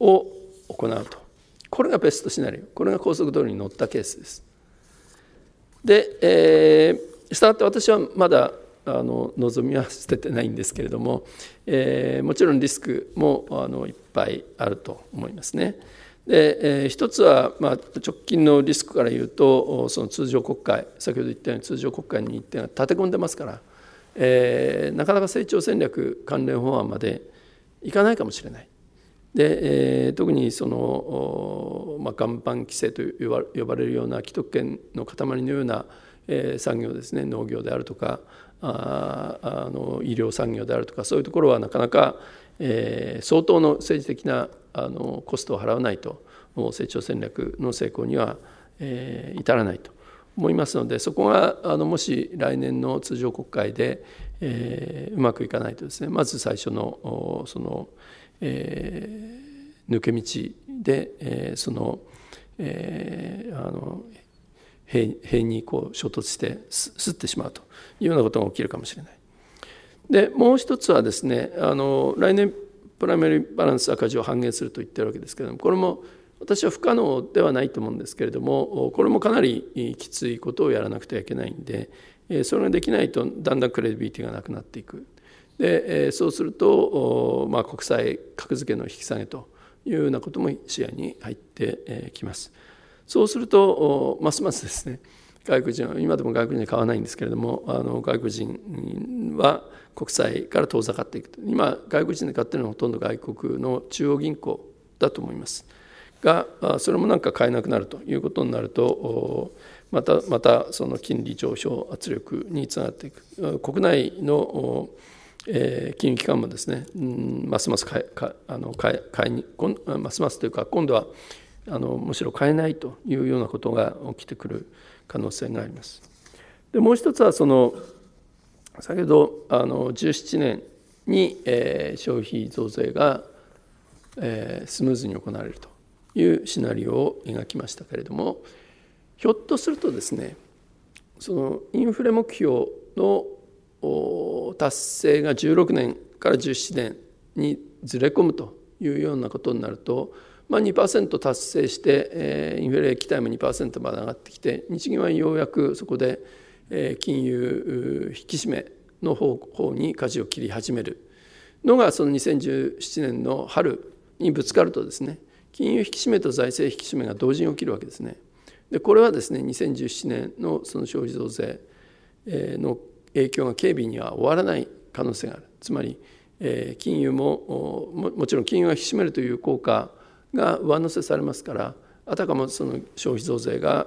を行うとこれがベストシナリオこれが高速道路に乗ったケースです。で、えしたがって私はまだあの望みは捨ててないんですけれども、えー、もちろんリスクもあのいっぱいあると思いますね。で、えー、一つは、まあ、直近のリスクから言うとその通常国会先ほど言ったように通常国会にが立て込んでますから、えー、なかなか成長戦略関連法案までいかないかもしれない。でえー、特にその、まあ、岩盤規制と呼ば呼ばれるような既得権の塊のような、えー、産業ですね農業であるとかああの医療産業であるとかそういうところはなかなか、え相当の政治的なあのコストを払わないと成長戦略の成功には、え至らないと思いますのでそこがあのもし来年の通常国会で、えうまくいかないとですねまず最初のその、え抜け道で、えその,、えー、あの塀にこう衝突してすってしまうというようなことが起きるかもしれない。でもう一つはですねあの来年プライマリーバランス赤字を半減すると言ってるわけですけれどもこれも私は不可能ではないと思うんですけれどもこれもかなりきついことをやらなくてはいけないんでそれができないとだんだんクレディビリティがなくなっていくでそうすると、まあ、国債格付けの引き下げというようなことも視野に入ってきます。そうするとますますですね外国人は今でも外国人は買わないんですけれどもあの外国人は国債から遠ざかっていく今外国人で買っているのはほとんど外国の中央銀行だと思いますがそれもなんか買えなくなるということになるとまたまたその金利上昇圧力につながっていく国内のえ金融機関もですね、うん、ますます買買あの買買いにこんますますというか今度はあのむしろ買えないというようなことが起きてくる可能性があります。でもう一つはその先ほどあの17年に、えー、消費増税が、えー、スムーズに行われるというシナリオを描きましたけれどもひょっとするとですねそのインフレ目標の達成が16年から17年にずれ込むというようなことになるとまあ、2%達成して、えインフレ期待も2%まで上がってきて日銀はようやくそこで、え金融引き締めの方向に舵を切り始めるのがその2017年の春にぶつかるとですね金融引き締めと財政引き締めが同時に起きるわけですね。でこれはですね2017年のその消費増税の影響が警備には終わらない可能性があるつまり金融ももちろん金融は引き締めるという効果が上乗せされますからあたかもその消費増税が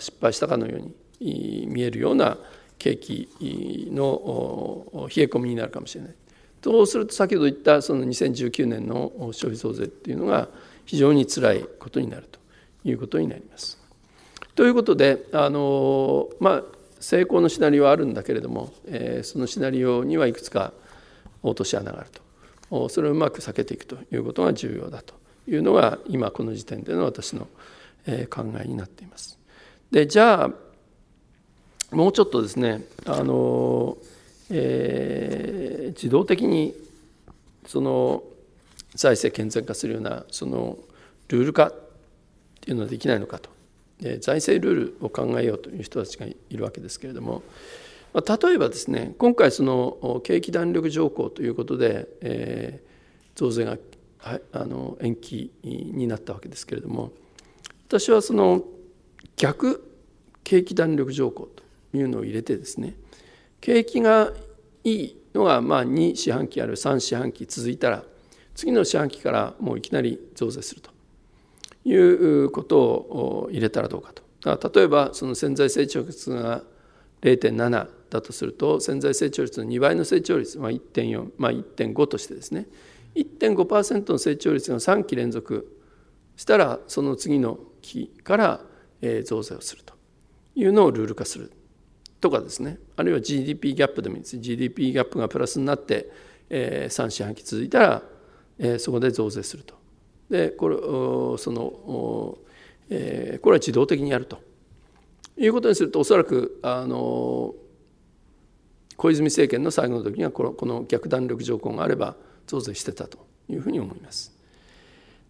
失敗したかのように見えるような景気の冷え込みになるかもしれない。とすると先ほど言ったその2019年の消費増税っていうのが非常につらいことになるということになります。ということであの、まあ、成功のシナリオはあるんだけれども、えー、そのシナリオにはいくつか落とし穴があるとそれをうまく避けていくということが重要だと。いうのが今この時点での私の考えになっています。でじゃあもうちょっとですねあの、えー、自動的にその財政健全化するようなそのルール化っていうのはできないのかと財政ルールを考えようという人たちがいるわけですけれども、まあ、例えばですね今回その景気弾力条項ということで、え増税があの延期になったわけですけれども私はその逆景気弾力条項というのを入れてですね景気がいいのがまあ2四半期ある3四半期続いたら次の四半期からもういきなり増税するということを入れたらどうかと。だから例えばその潜在成長率が0.7だとすると潜在成長率の2倍の成長率、まあ、1.4、まあ、1.5としてですね1.5%の成長率が3期連続したらその次の期から増税をするというのをルール化するとかですねあるいは GDP ギャップでもいいです GDP ギャップがプラスになって、え3四半期続いたら、えそこで増税するとでこれその、えこれは自動的にやるということにするとおそらくあの小泉政権の最後の時にはこのこの逆弾力条項があれば増税してたというふうに思います。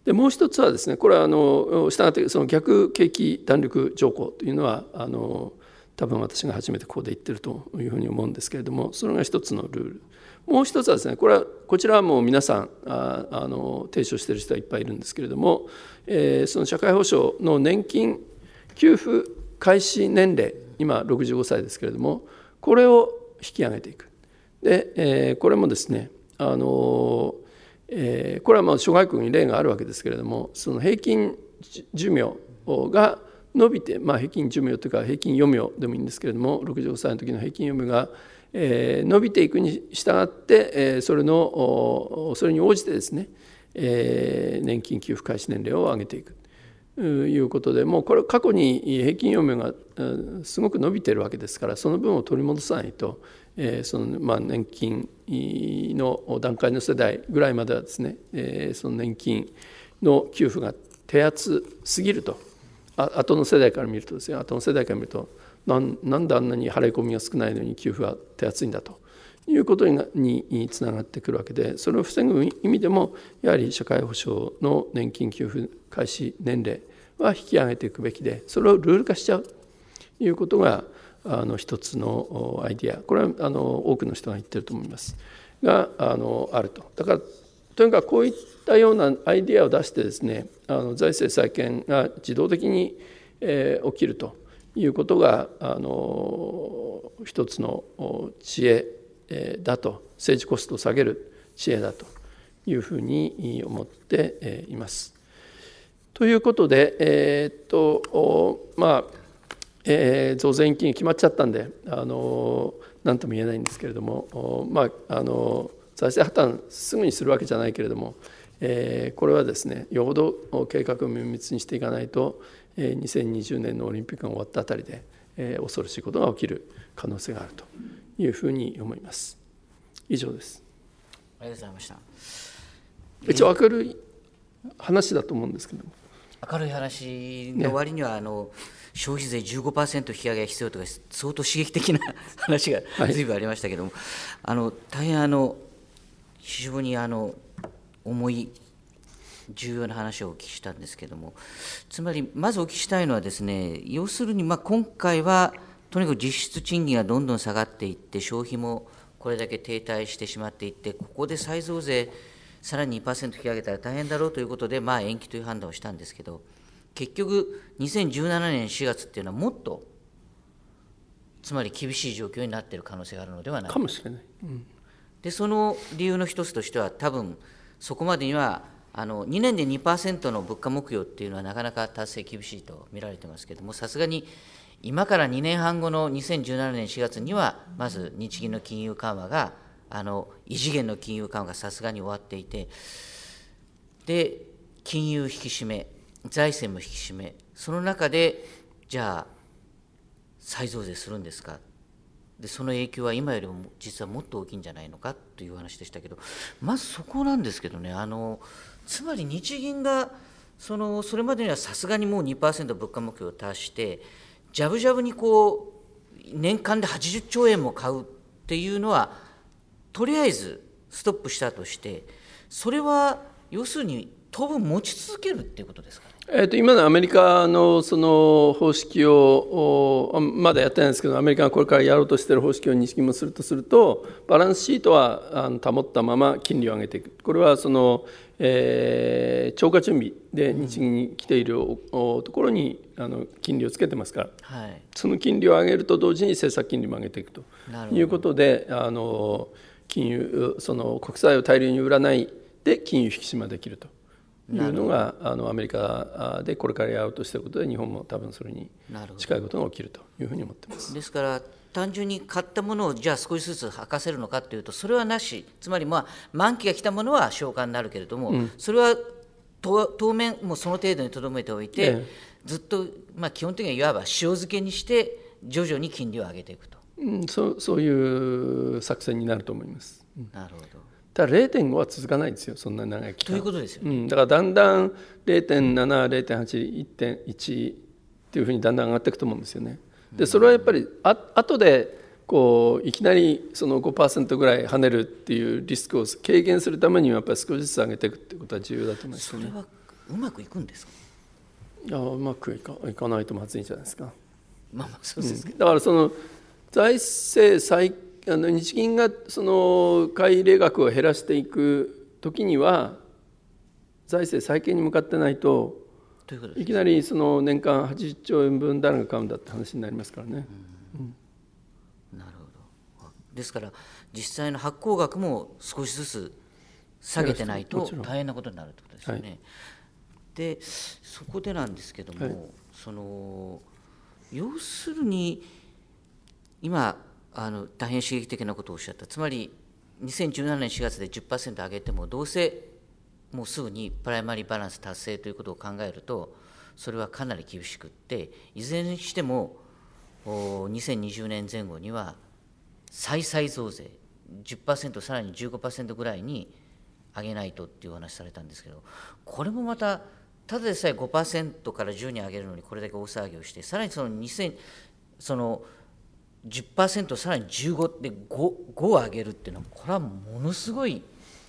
でもう一つはですねこれはあのしたがってその逆景気弾力条項というのはあの多分私が初めてここで言ってるというふうに思うんですけれどもそれが一つのルールもう一つはですねこれはこちらはもう皆さんああの提唱してる人はいっぱいいるんですけれども、えー、その社会保障の年金給付開始年齢今65歳ですけれどもこれを引き上げていくで、えー、これもですねあの、えー、これはまあ諸外国に例があるわけですけれどもその平均寿命が伸びて、まあ、平均寿命というか平均余命でもいいんですけれども65歳の時の平均余命が、えー、伸びていくに従って、えー、それのそれに応じてですね、えー、年金給付開始年齢を上げていくということでもうこれ過去に平均余命がすごく伸びてるわけですからその分を取り戻さないとえそのまあ年金の段階の世代ぐらいまではですね、えその年金の給付が手厚すぎるとあ後の世代から見るとですね後の世代から見るとなんなんであんなに払い込みが少ないのに給付は手厚いんだということにつながってくるわけでそれを防ぐ意味でもやはり社会保障の年金給付開始年齢は引き上げていくべきでそれをルール化しちゃうということがあの一つのアイディアこれはあの多くの人が言ってると思いますがあのあると。だからとにかくこういったようなアイディアを出してですねあの財政再建が自動的に、えー、起きるということがあの一つの知恵、えだと政治コストを下げる知恵だというふうに思っています。ということで、えー、っとまあえー、増税金決まっちゃったんで、あのなんとも言えないんですけれども、まああの財政破綻すぐにするわけじゃないけれども、えー、これはですねよほど計画を綿密にしていかないと、えー、2020年のオリンピックが終わったあたりで、えー、恐ろしいことが起きる可能性があるというふうに思います。以上です。ありがとうございました。一応明るい話だと思うんですけども。明るい話の割には、ね、あの。消費税15%引き上げが必要とか、相当刺激的な話がずいぶんありましたけれども、はい、あの大変あの、非常にあの重い、重要な話をお聞きしたんですけれども、つまり、まずお聞きしたいのはです、ね、要するにまあ今回は、とにかく実質賃金がどんどん下がっていって、消費もこれだけ停滞してしまっていって、ここで再増税、さらに2%引き上げたら大変だろうということで、まあ、延期という判断をしたんですけど、結局2017年4月っていうのはもっとつまり厳しい状況になっている可能性があるのではないかもしれない、うん、でその理由の一つとしては多分そこまでにはあの2年で2%の物価目標っていうのはなかなか達成厳しいと見られてますけどもさすがに今から2年半後の2017年4月にはまず日銀の金融緩和があの異次元の金融緩和がさすがに終わっていてで金融引き締め財政も引き締めその中でじゃあ再増税するんですかでその影響は今よりも実はもっと大きいんじゃないのかという話でしたけどまずそこなんですけどねあのつまり日銀がそのそれまでにはさすがにもう2%物価目標を達してじゃぶじゃぶにこう年間で80兆円も買うっていうのはとりあえずストップしたとしてそれは要するに当分持ち続けるっていうことですかね。えー、と今のアメリカのその方式をまだやってないんですけどアメリカがこれからやろうとしている方式を認識もするとするとバランスシートはあの保ったまま金利を上げていくこれはその、えー、超過準備で日銀に来ている、おところにあの金利をつけてますから、はい、その金利を上げると同時に政策金利も上げていくということであの金融その国債を大量に売らないで金融引き締めできると。いうのがあのアメリカでこれからやろうとしていることで日本も多分それに近いことが起きるというふうに思ってますですから単純に買ったものをじゃあ少しずつ履かせるのかというとそれはなしつまりまあ満期が来たものは消化になるけれども、うん、それは当面もうその程度にとどめておいて、ええ、ずっと、まあ、基本的にはいわば塩漬けにして徐々に金利を上げていくと、うん、そうそういう作戦になると思います。なるほどただから0.5は続かないですよそんな長い期間。ということですよ、ね、うん、だからだんだん0.70.81.1っていうふうにだんだん上がっていくと思うんですよね。でそれはやっぱりあ後でこういきなりその5%ぐらい跳ねるっていうリスクを軽減するためにはやっぱり少しずつ上げていくってことは重要だと思います、ね、それはうまくいくんですかいやうまくいかいかないとまずいんじゃないですか。まあ、まあそうです、うん、だからその財政再あの日銀がその買い入れ額を減らしていく時には財政再建に向かってないといきなりその年間80兆円分誰が買うんだって話になりますからね。うんなるほどですから実際の発行額も少しずつ下げてないと大変なことになるということですよね。でそこでなんですけども、はい、その要するに今あの大変刺激的なことをおっしゃったつまり2017年4月で10%上げてもどうせもうすぐにプライマリーバランス達成ということを考えるとそれはかなり厳しくっていずれにしても2020年前後には再々増税10%さらに15%ぐらいに上げないとっていうお話されたんですけどこれもまたただでさえ5%から10に上げるのにこれだけ大騒ぎをしてさらにその2000その10%さらに15で 5, 5を上げるっていうのはこれはものすごい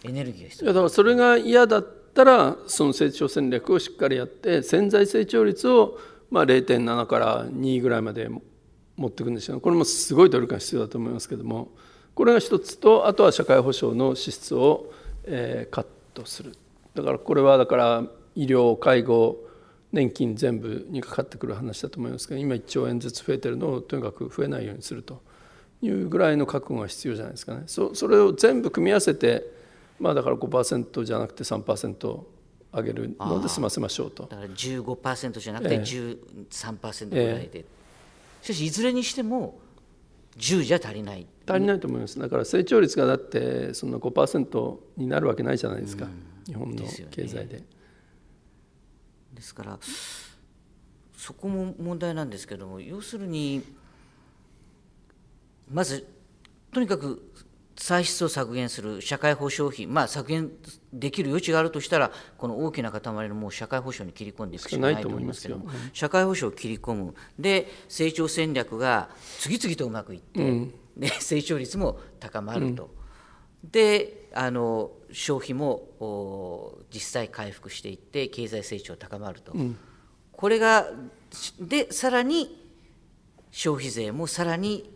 エネルギーが必要だからそれが嫌だったらその成長戦略をしっかりやって潜在成長率をまあ0.7から2ぐらいまで持っていくんでしょうこれもすごい努力が必要だと思いますけどもこれが一つとあとは社会保障の支出を、えー、カットするだからこれはだから医療介護年金全部にかかってくる話だと思いますけど今1兆円ずつ増えてるのをとにかく増えないようにするというぐらいの覚悟が必要じゃないですかねそそれを全部組み合わせてまあだから5%じゃなくて3%上げるので済ませましょうとだから15%じゃなくて13%ぐらいで、えー、しかしいずれにしても10じゃ足りない足りないと思いますだから成長率がだってその5%になるわけないじゃないですか、うん、日本の経済で。ですからそこも問題なんですけども要するにまずとにかく歳出を削減する社会保障費、まあ、削減できる余地があるとしたらこの大きな塊のもう社会保障に切り込んでいくしかないと思いますけども、社会保障を切り込むで成長戦略が次々とうまくいって、うん、で成長率も高まると。うん、であの消費も実際回復していって経済成長高まると、うん、これがでさらに消費税もさらに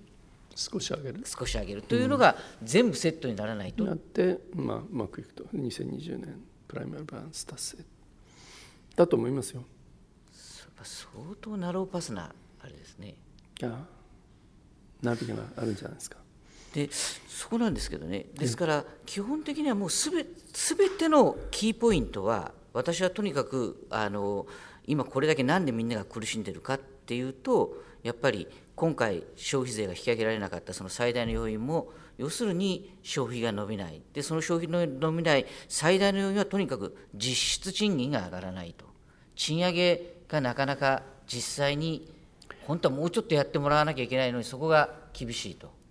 少し上げる少し上げるというのが全部セットにならないと。うん、なって、まあ、うまくいくと2020年プライマルバランス達成だと思いますよ。相当ナローパスなあれですね。いやナビがあるんじゃないですか。でそこなんですけどねですから基本的にはもうすべ全てのキーポイントは私はとにかくあの今これだけなんでみんなが苦しんでるかっていうとやっぱり今回消費税が引き上げられなかったその最大の要因も要するに消費が伸びないでその消費の伸びない最大の要因はとにかく実質賃金が上がらないと賃上げがなかなか実際に本当はもうちょっとやってもらわなきゃいけないのにそこが厳しいと。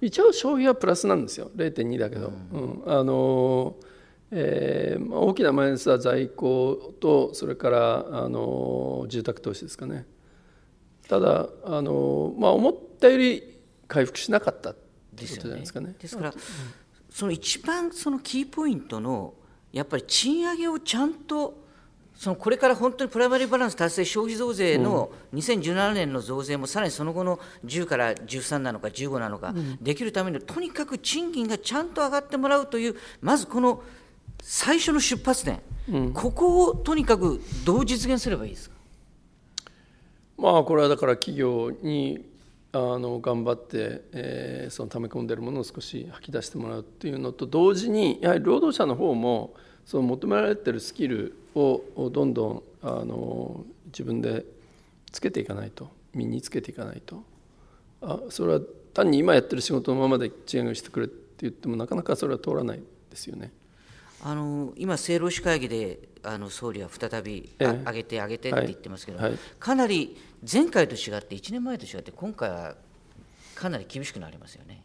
一応消費はプラスなんですよ0.2だけど、うんあのえー、大きなマイナスは在庫とそれからあの住宅投資ですかねただあの、まあ、思ったより回復しなかったってことじゃないですかね。です、ね,、から、うん、その一番そのキーポイントのやっぱり賃上げをちゃんとそのこれから本当にプライマリーバランス達成消費増税の2017年の増税もさらにその後の10から13なのか15なのかできるためにとにかく賃金がちゃんと上がってもらうというまずこの最初の出発点、ここをとにかくどう実現すればいいですか、まあ、これはだから企業にあの頑張って、えー、その溜め込んでいるものを少し吐き出してもらうっていうのと同時にやはり労働者の方もその求められてるスキルをどんどんあの自分でつけていかないと身につけていかないとあそれは単に今やってる仕事のままで支援をしてくれって言ってもなかなかそれは通らないですよね。あの今、政労使会議であの総理は再び、上げて上げてって言ってますけど、かなり前回と違って、1年前と違って、今回はかなり厳しくなりますよね。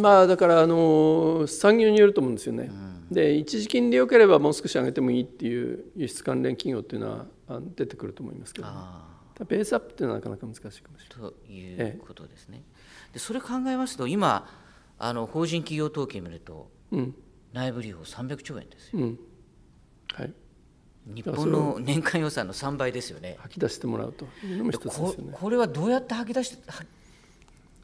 まあだからあの産業によると思うんですよね、うん、で一時金利よければもう少し上げてもいいっていう輸出関連企業っていうのは出てくると思いますけど、ね、ベースアップっていうのはなかなか難しいかもしれないということですね、ええ、でそれ考えますと今あの法人企業統計見ると、うん、内部留保300兆円ですよ、うん、はい日本の年間予算の3倍ですよね。吐き出してもらうと、ね、これはどうやって吐き出して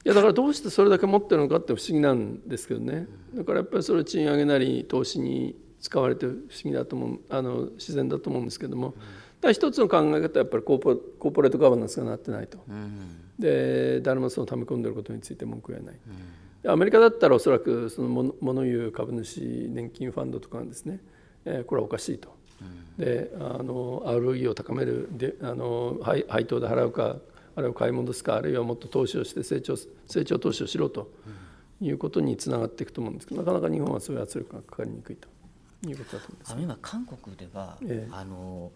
やだからどうしてそれだけ持ってるのかって不思議なんですけどねだからやっぱりそれ賃上げなり投資に使われて不思議だと思うあの自然だと思うんですけども、だ一つの考え方はやっぱりコーポコーポレートガバナンスがなってないと、で誰もその溜め込んでることについて文句言えない、アメリカだったらおそらくその物言う株主年金ファンドとかですね、えー、これはおかしいと、であの ROE を高めるであの配当で払うかあるいは買い戻すかあるいはもっと投資をして成長成長投資をしろということにつながっていくと思うんですけどなかなか日本はそういう圧力がかかりにくいということだと思います。あの今韓国では、えあの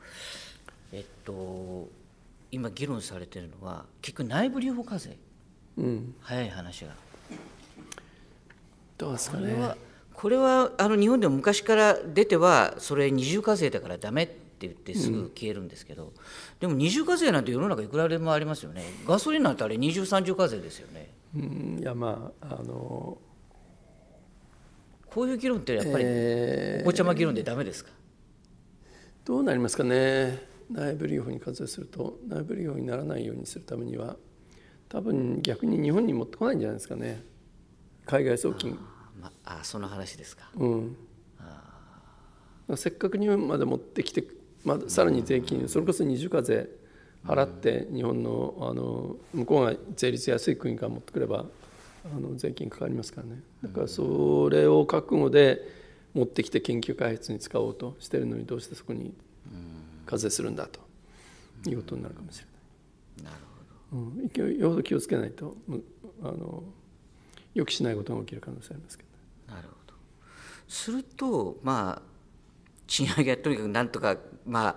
えっと今議論されてるのは結局内部留保課税、うん、早い話が。どうですかね。これはあの日本でも昔から出てはそれ二重課税だからだめっって言ってすぐ消えるんですけど、うん、でも二重課税なんて世の中いくらでもありますよねガソリンなんてあれ二重三重課税ですよね。うん、いやまああのこういう議論ってやっぱり、えお子ちゃま議論でダメですか、どうなりますかね内部留保に課税すると内部留保にならないようにするためには多分逆に日本に持ってこないんじゃないですかね海外送金あ、まあその話ですか、うん、あせっかく日本まで持ってきてまあ、さらに税金それこそ二重課税払って日本のあの向こうが税率安い国から持ってくればあの税金かかりますからねだからそれを覚悟で持ってきて研究開発に使おうとしてるのにどうしてそこに課税するんだということになるかもしれない。なるほど、うん、よほど気をつけないとあの予期しないことが起きる可能性ありますけど、なるほどするとまあ賃上げはとにかくなんとかまあ、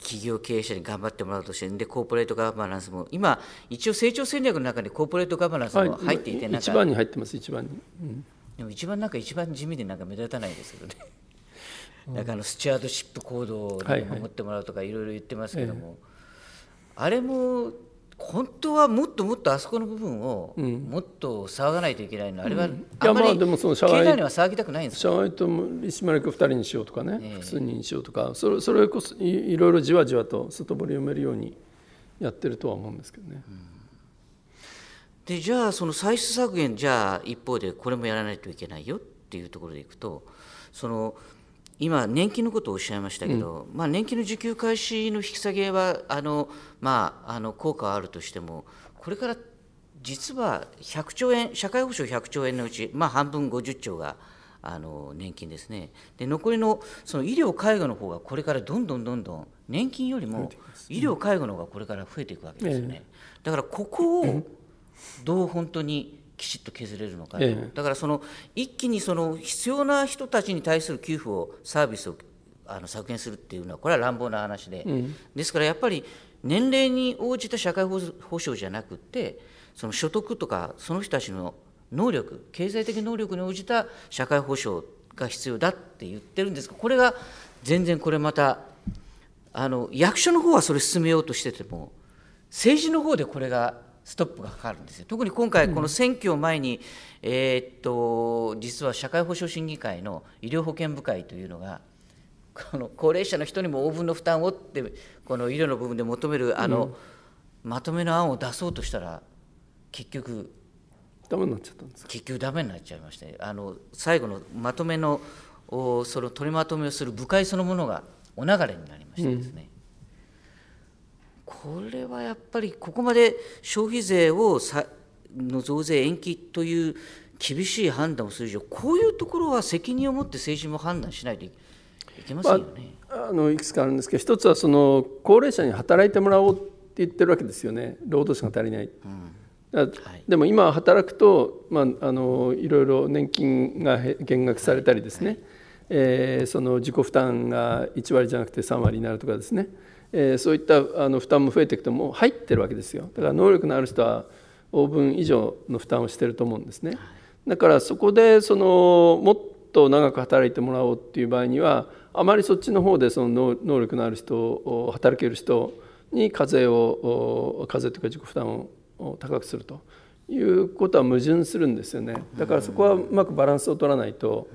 企業経営者に頑張ってもらうとしてでコーポレートガバナンスも今一応成長戦略の中にコーポレートガバナンスも入っていて、はい、一番に入ってます一番に、うん、でも一番なんか一番地味でなんか目立たないですけどね、なんかあのスチュアードシップ行動を、い守ってもらうとかいろいろ言ってますけども、あれも本当はもっともっとあそこの部分をもっと騒がないといけないの、うん、あれはあんまり経済には騒ぎたくないんですか社外と石丸君2人にしようとかね、えー、複数人にしようとかそれそれこそいろいろじわじわと外堀を埋めるようにやってるとは思うんですけどね。うん、でじゃあその歳出削減じゃあ一方でこれもやらないといけないよっていうところでいくとその今、年金のことをおっしゃいましたけど、うん、まあ、年金の受給開始の引き下げはあの、まあ、あの効果はあるとしても、これから実は100兆円、社会保障100兆円のうち、まあ、半分50兆があの年金ですね、で残りのその医療、介護の方がこれからどんどんどんどん、年金よりも医療、介護の方がこれから増えていくわけですよね。だからここをどう本当にきちっと削れるのか、ええ、だからその一気にその必要な人たちに対する給付をサービスをあの削減するっていうのはこれは乱暴な話で、うん、ですからやっぱり年齢に応じた社会保障じゃなくてその所得とかその人たちの能力経済的能力に応じた社会保障が必要だって言ってるんですがこれが全然これまたあの役所の方はそれ進めようとしてても政治の方でこれがストップがかかるんですよ特に今回、この選挙を前に、うん、えー、っと実は社会保障審議会の医療保険部会というのが、この高齢者の人にも応分の負担をって、この医療の部分で求めるあの、うん、まとめの案を出そうとしたら、結局、ダメになっちゃったんです結局、ダメになっちゃいましたあの最後のまとめの、その取りまとめをする部会そのものがお流れになりましたですね。うんこれはやっぱりここまで消費税をさの増税延期という厳しい判断をする以上、こういうところは責任を持って政治も判断しないといけませんよね、まあ、あのいくつかあるんですけど、一つはその高齢者に働いてもらおうって言ってるわけですよね、労働者が足りない。うん、でも今働くと、まあ、あのいろいろ年金が減額されたりですね、はいはい、えー、その自己負担が1割じゃなくて3割になるとかですね、えー、そういったあの負担も増えていくともう入ってるわけですよだから能力のある人は応分以上の負担をしてると思うんですねだからそこでそのもっと長く働いてもらおうっていう場合にはあまりそっちの方でその能力のある人を働ける人に課税を課税というか自己負担を高くするということは矛盾するんですよねだからそこはうまくバランスを取らないと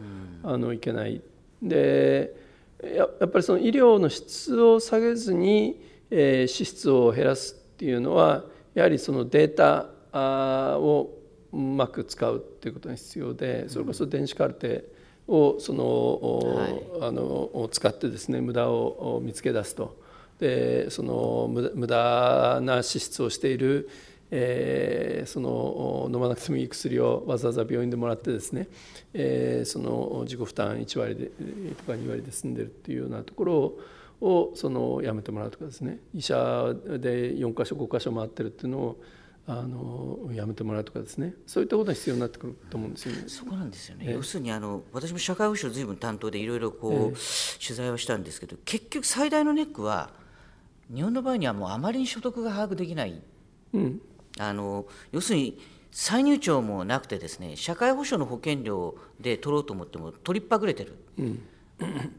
あのいけない。でやっぱりその医療の質を下げずに、えー、支出を減らすっていうのはやはりそのデータをうまく使うっていうことが必要でそれこそ電子カルテをその、うん、あの使ってですね無駄を見つけ出すとでその無駄な支出をしているえー、その飲まなくてもいい薬をわざわざ病院でもらってですね、えー、その自己負担1割でとか2割で済んでるっていうようなところををそのやめてもらうとかですね医者で4か所5か所回ってるっていうのをあのやめてもらうとかですねそういったことが必要になってくると思うんですよね。そこなんですよね、えー、要するにあの私も社会保障随分担当でいろいろこう、取材をしたんですけど結局最大のネックは日本の場合にはもうあまりに所得が把握できない。うんあの要するに歳入庁もなくてですね社会保障の保険料で取ろうと思っても取りっぱぐれてる、うん、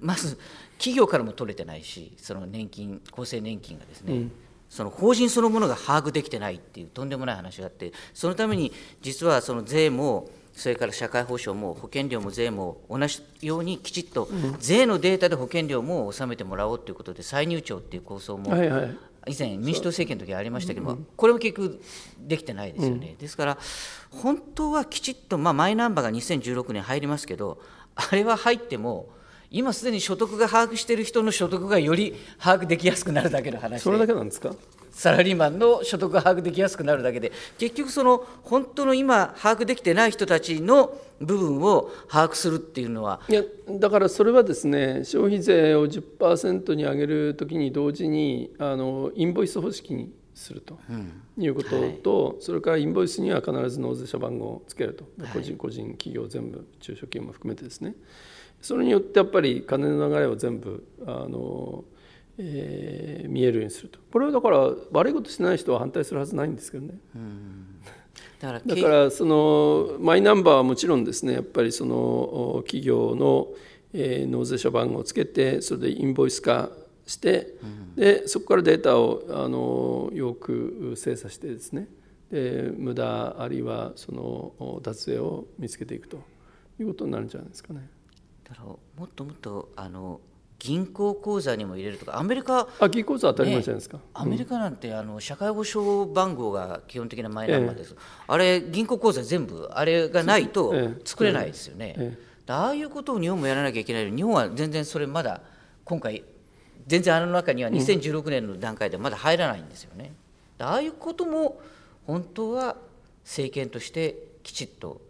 まず企業からも取れてないしその年金厚生年金がですね、うん、その法人そのものが把握できてないっていうとんでもない話があってそのために実はその税もそれから社会保障も保険料も税も同じようにきちっと税のデータで保険料も納めてもらおうということで歳入庁っていう構想も以前民主党政権の時ありましたけども、これも結局できてないですよね、ですから本当はきちっと、まあ、マイナンバーが2016年入りますけどあれは入っても今すでに所得が把握している人の所得がより把握できやすくなるだけの話それだけなんですかサラリーマンの所得が把握できやすくなるだけで結局その本当の今把握できてない人たちの部分を把握するっていうのはいやだからそれはですね消費税を10%に上げるときに同時にあのインボイス方式にすると、うん、いうことと、はい、それからインボイスには必ず納税者番号をつけると、はい、個人個人企業全部中小企業も含めてですねそれによってやっぱり金の流れを全部あのえー、見えるようにするとこれはだから悪いことしない人は反対するはずないんですけどね。だから だからそのマイナンバーはもちろんですねやっぱりその企業の、えー、納税者番号をつけてそれでインボイス化して、でそこからデータをあのよく精査してですねで無駄あるいはその脱税を見つけていくということになるんじゃないですかね。だろうもっともっとあの銀行口座にも入れるとか、アメリカ、あ銀行口座当たり前じゃないですか、ね、アメリカなんてあの社会保障番号が基本的なマイナンバーです、ええ、あれ、銀行口座全部、あれがないと作れないですよね、え、ああいうことを日本もやらなきゃいけない、日本は全然それ、まだ今回、全然あの中には2016年の段階でまだ入らないんですよね。うん、ああいうことも本当は政権としてきちっと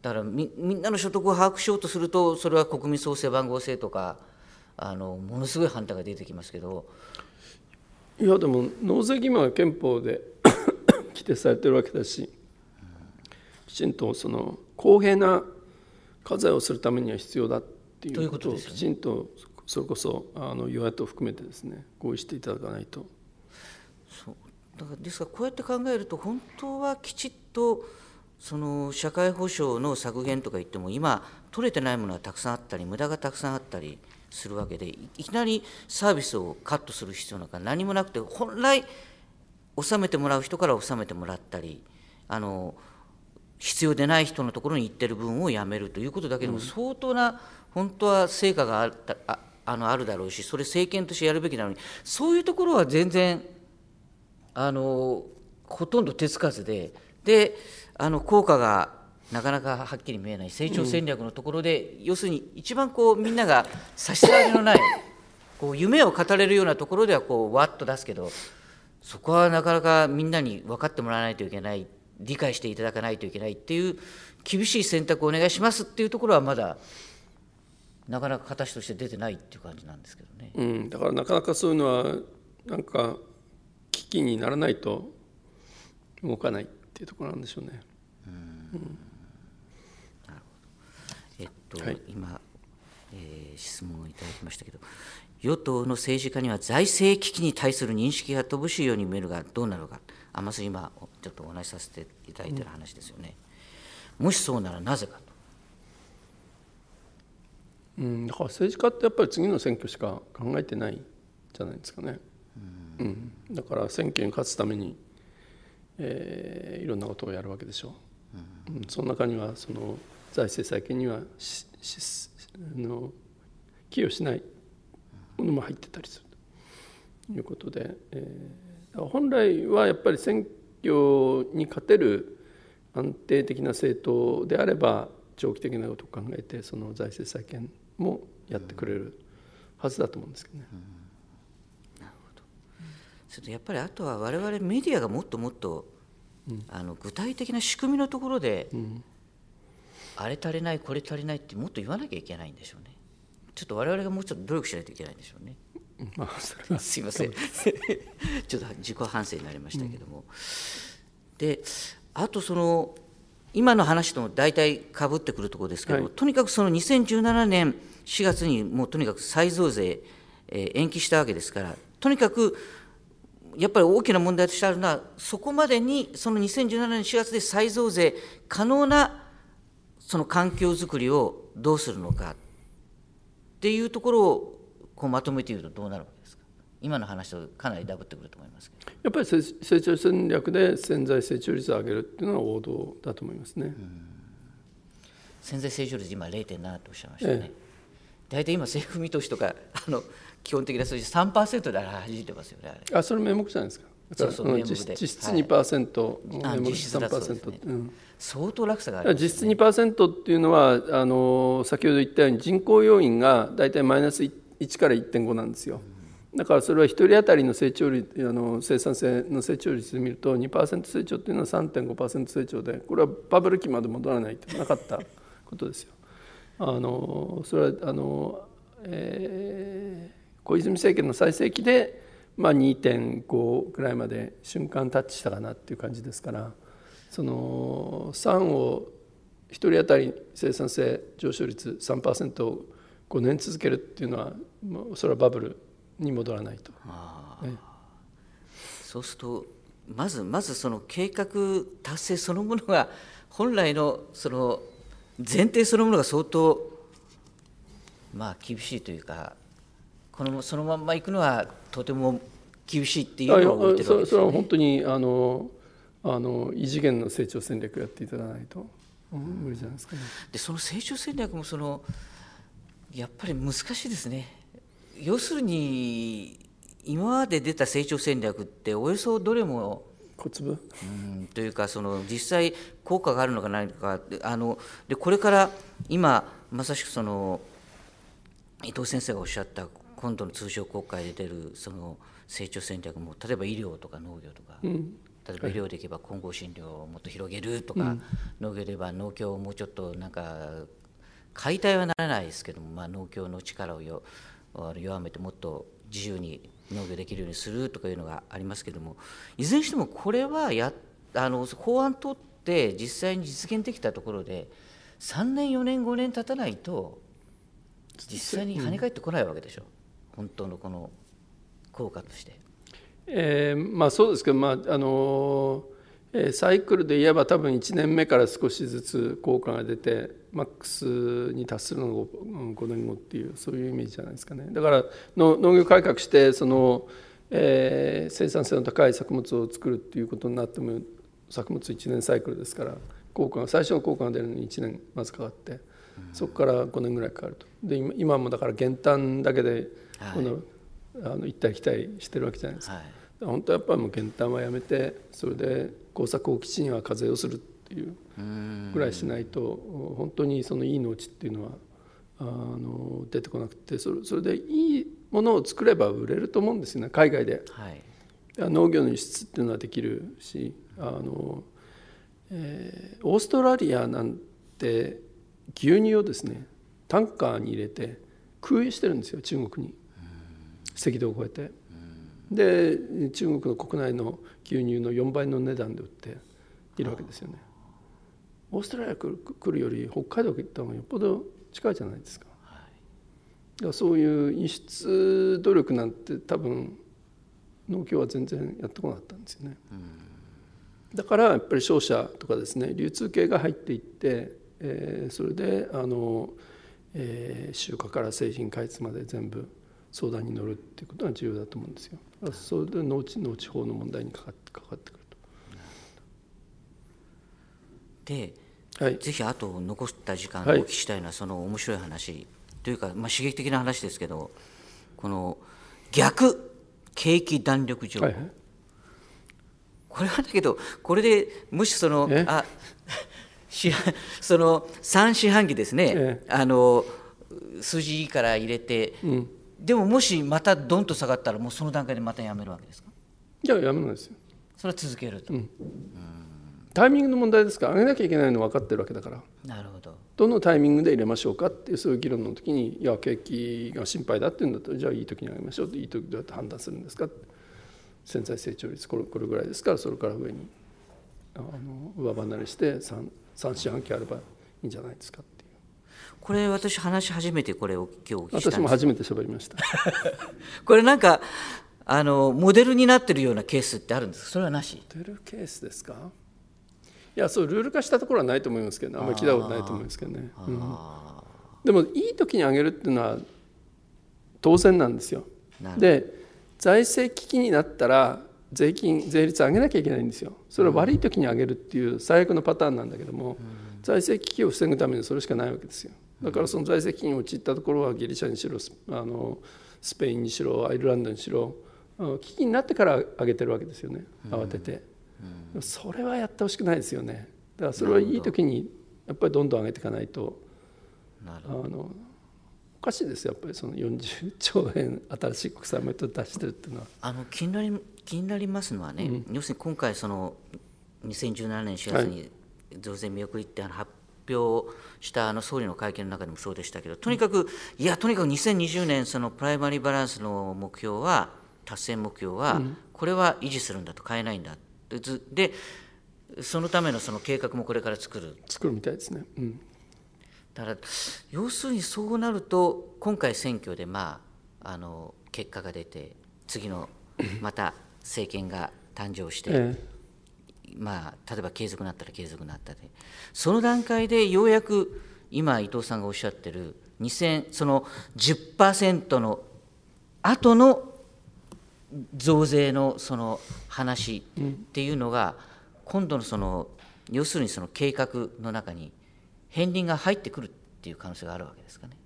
だからみみんなの所得を把握しようとするとそれは国民創生番号制とかあのものすごい反対が出てきますけどいやでも納税義務は憲法で 規定されてるわけだしきちんとその公平な課税をするためには必要だっていうことをきちんとそれこそあの与野党含めてですね合意していただかないと。そうだからですからこうやって考えると本当はきちっとその社会保障の削減とか言っても今取れてないものはたくさんあったり無駄がたくさんあったりするわけでいきなりサービスをカットする必要なんか何もなくて本来納めてもらう人から納めてもらったりあの必要でない人のところに行ってる分をやめるということだけでも相当な本当は成果があったああのあるだろうしそれ政権としてやるべきなのにそういうところは全然あのほとんど手つかずでであの効果がなかなかはっきり見えない成長戦略のところで、うん、要するに一番こうみんなが差し障りのないこう夢を語れるようなところではこうわっと出すけどそこはなかなかみんなに分かってもらわないといけない理解していただかないといけないっていう厳しい選択をお願いしますっていうところはまだなかなか形として出てないっていう感じなんですけどね。うん、だからなかなかそういうのはなんか危機にならないと動かないっていうところなんでしょうね。うん、うんと今、はい、えー、質問をいただきましたけど、与党の政治家には財政危機に対する認識が乏しいように見えるが、どうなのか、あまり今、ちょっとお話しさせていただいている話ですよね。うん、もしそうならなぜかと。うん、だから政治家ってやっぱり次の選挙しか考えてないじゃないですかね。うん、うん、だから選挙に勝つために、えー、いろんなことをやるわけでしょう。うん、その中にはその財政再建にはししあの寄与しないものも入ってたりするということで、えー、本来はやっぱり選挙に勝てる安定的な政党であれば長期的なことを考えてその財政再建もやってくれるはずだと思うんですけどね。うんなるほどそれとやっぱりあとは我々メディアがもっともっと、うん、あの具体的な仕組みのところで、うんあれ足りないこれ足りないってもっと言わなきゃいけないんでしょうねちょっと我々がもうちょっと努力しないといけないんでしょうね。まあ、それはすいません ちょっと自己反省になりましたけども、うん、であとその今の話とも大体かぶってくるところですけど、はい、とにかくその2017年4月にもうとにかく再増税、えー、延期したわけですからとにかくやっぱり大きな問題としてあるのはそこまでにその2017年4月で再増税可能なその環境づくりをどうするのかっていうところをこうまとめて言うとどうなるわけですか今の話とかなりダブってくると思いますやっぱり成長戦略で潜在成長率を上げるっていうのは王道だと思いますね。潜在成長率今0.7とおっしゃいましたね。ええ、大体今政府見通しとかあの基本的な数字3%で走ってますよねあれ。あそれ名目じゃないですか。そうそう、うん、実質2%、はい、実質3%、ねうん、相当落差がある、ね、実質2%っていうのはあの先ほど言ったように人口要因が大体マイナス1から1.5なんですよ、うん、だからそれは1人当たりの成長率あの生産性の成長率で見ると2%成長っていうのは3.5%成長でこれはバブル期まで戻らないとなかったことですよ。あのそれはあの、えー、小泉政権の最盛期でまあ、2.5くらいまで瞬間タッチしたかなっていう感じですからその3を1人当たり生産性上昇率3%を5年続けるっていうのは、まあ、それはバブルに戻らないと。ね、そうするとまずまずその計画達成そのものが本来のその前提そのものが相当まあ厳しいというかこのそのまんまいくのはとても厳しいっていうのを、ね、それは本当にあのあの異次元の成長戦略をやっていただかないと無理じゃないですか、ね、でその成長戦略もそのやっぱり難しいですね。要するに今まで出た成長戦略っておよそどれも小粒うんというかその実際効果があるのかないのかあのでこれから今まさしくその伊藤先生がおっしゃった今度の通商国会で出るその成長戦略も例えば医療とか農業とか、うん、例えば医療でいけば混合診療をもっと広げるとか、うん、農業でいえば農協をもうちょっとなんか解体はならないですけども、まあ、農協の力をよ弱めてもっと自由に農業できるようにするとかいうのがありますけどもいずれにしてもこれはやあの法案とって実際に実現できたところで3年4年5年経たないと実際に跳ね返ってこないわけでしょ。うん本当のこの効果として。えー、まあ、そうですけど、まああのー、サイクルで言えば多分1年目から少しずつ効果が出てマックスに達するのが 5, 年後っていうそういうイメージじゃないですかねだからの農業改革してその、えー、生産性の高い作物を作るっていうことになっても作物1年サイクルですから効果が最初の効果が出るのに1年まずかかってそこから5年ぐらいかかるとで今もだから減反だけでこのあの行ったり来たりしてるわけじゃないですか。本当やっぱりもう減反はやめてそれで工作を棄地には課税をするっていうぐらいしないと本当にそのいい農地っていうのはあの出てこなくてそれそれでいいものを作れば売れると思うんですよね海外で、はい、農業の輸出っていうのはできるしあの、えー、オーストラリアなんて牛乳をですねタンカーに入れて空輸してるんですよ中国に。赤道を越えてで中国の国内の牛乳の4倍の値段で売っているわけですよねオーストラリア来るより北海道行った方がよっぽど近いじゃないですかだからそういう輸出努力なんて多分農協は全然やってこなかったんですよね。だからやっぱり商社とかですね流通系が入っていって、えー、それであの、えー、収穫から製品開発まで全部相談に乗るっていうことが重要だと思うんですよ。それで農地農地法の問題にかかってかかってくると。で、はい、ぜひあと残った時間お聞きしたいのはその面白い話、はい、というか、まあ、刺激的な話ですけどこの逆景気弾力情報、はいこれはだけどこれでもしそのあその3四半期ですね、あの数字から入れて、うんでももしまたどんと下がったらもうその段階でまたやめるわけですかいややめないですよそれは続けると、うん、タイミングの問題ですから上げなきゃいけないの分かってるわけだからなるほどどのタイミングで入れましょうかっていうそういう議論の時にいや景気が心配だっていうんだったらじゃあいい時に上げましょうっていい時どうやって判断するんですか潜在成長率これこれぐらいですからそれから上にあの上離れして3四半期あればいいんじゃないですかこれ私話初めてこれを今日お聞きした私も初めて喋りました これなんかあのモデルになってるようなケースってあるんですかそれはなしモデルケースですかいやそうルール化したところはないと思いますけど、あんまり聞いたことないと思いますけどね、うん、でもいい時に上げるっていうのは当然なんですよで財政危機になったら税金税率上げなきゃいけないんですよそれは悪い時に上げるっていう最悪のパターンなんだけども、うん、財政危機を防ぐためにそれしかないわけですよだからその財政危機に陥ったところはギリシャにしろあのスペインにしろアイルランドにしろ危機になってから上げてるわけですよね慌てて、うんうん、それはやってほしくないですよねだからそれはいい時にやっぱりどんどん上げていかないとあのおかしいですやっぱりその40兆円新しい国債ト出してるっていうのはあの気になり気になりますのはね、うん、要するに今回その2017年4月に増税見送りって発表したあの総理の会見の中でもそうでしたけど、とにかく、いや、とにかく2020年、そのプライマリーバランスの目標は、達成目標は、これは維持するんだと、変えないんだで、そのためのその計画もこれから作る。作るみたいですね。うん、だから、要するにそうなると、今回、選挙で、まあ、あの結果が出て、次の また政権が誕生して。ええまあ、例えば継続になったら継続になったでその段階でようやく今伊藤さんがおっしゃってる2000その10%の後の増税のその話っていうのが、今度のその要するにその計画の中に片鱗が入ってくるっていう可能性があるわけですかね。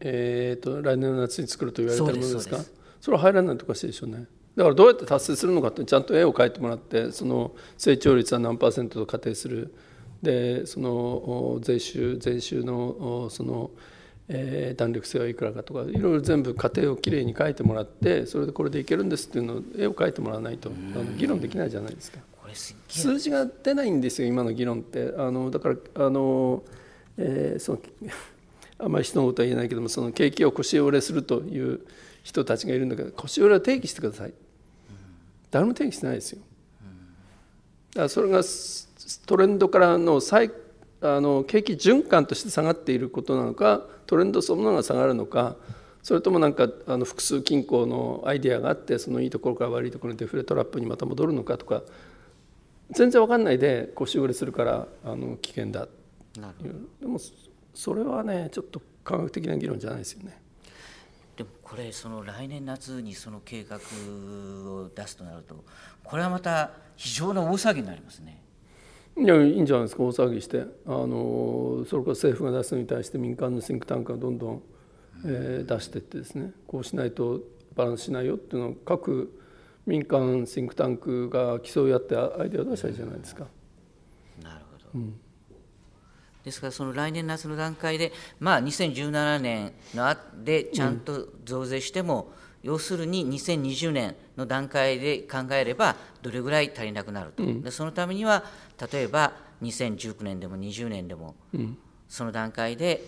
えーと、来年の夏に作ると言われるものですかそれは入らないとおかしいでしょうね。だからどうやって達成するのかってちゃんと絵を描いてもらってその成長率は何パーセントと仮定するでその税収税収のその、え弾力性はいくらかとかいろいろ全部過程をきれいに書いてもらってそれでこれでいけるんですっていうのを絵を描いてもらわないとあの議論できないじゃないですか。数字が出ないんですよ今の議論ってあのだからあの、えー、その あんまり人のことは言えないけどもその景気を腰折れするという人たちがいるんだけど腰折れは定義してください誰も転機してないですよ。だからそれがトレンドからの再あの景気循環として下がっていることなのかトレンドそのものが下がるのかそれともなんかあの複数均衡のアイデアがあってそのいいところから悪いところにデフレトラップにまた戻るのかとか全然分かんないで腰折れするからあの危険だでもそれはねちょっと科学的な議論じゃないですよね。でもこれその来年夏にその計画を出すとなるとこれはまた非常な大騒ぎになりますね。いやいいんじゃないですか大騒ぎしてあのそれから政府が出すのに対して民間のシンクタンクがどんどん、えー、出してってですねこうしないとバランスしないよっていうのを各民間シンクタンクが競い合ってアイデアを出したいじゃないですか。なるほど、うんですからその来年夏の段階で、まあ、2017年のでちゃんと増税しても、うん、要するに2020年の段階で考えればどれぐらい足りなくなると、うん、でそのためには例えば2019年でも20年でも、うん、その段階で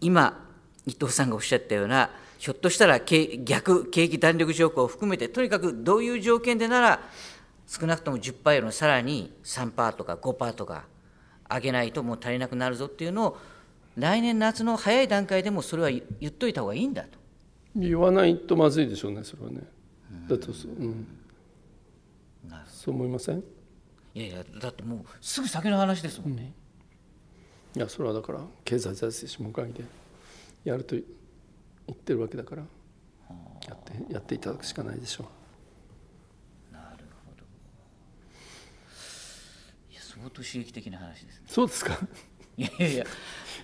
今伊藤さんがおっしゃったようなひょっとしたら逆景気弾力条項を含めてとにかくどういう条件でなら少なくとも10よりもさらに3パーとか5パーとか上げないともう足りなくなるぞっていうのを来年夏の早い段階でもそれは言っといた方がいいんだと言わないとまずいでしょうねそれはねだとそう、うん、そう思いませんいやいやだってもうすぐ先の話ですもんね、うん、いやそれはだから経済財政諮問会議でやると言ってるわけだからやってやっていただくしかないでしょう相当刺激的な話です、ね、そうですかいやいや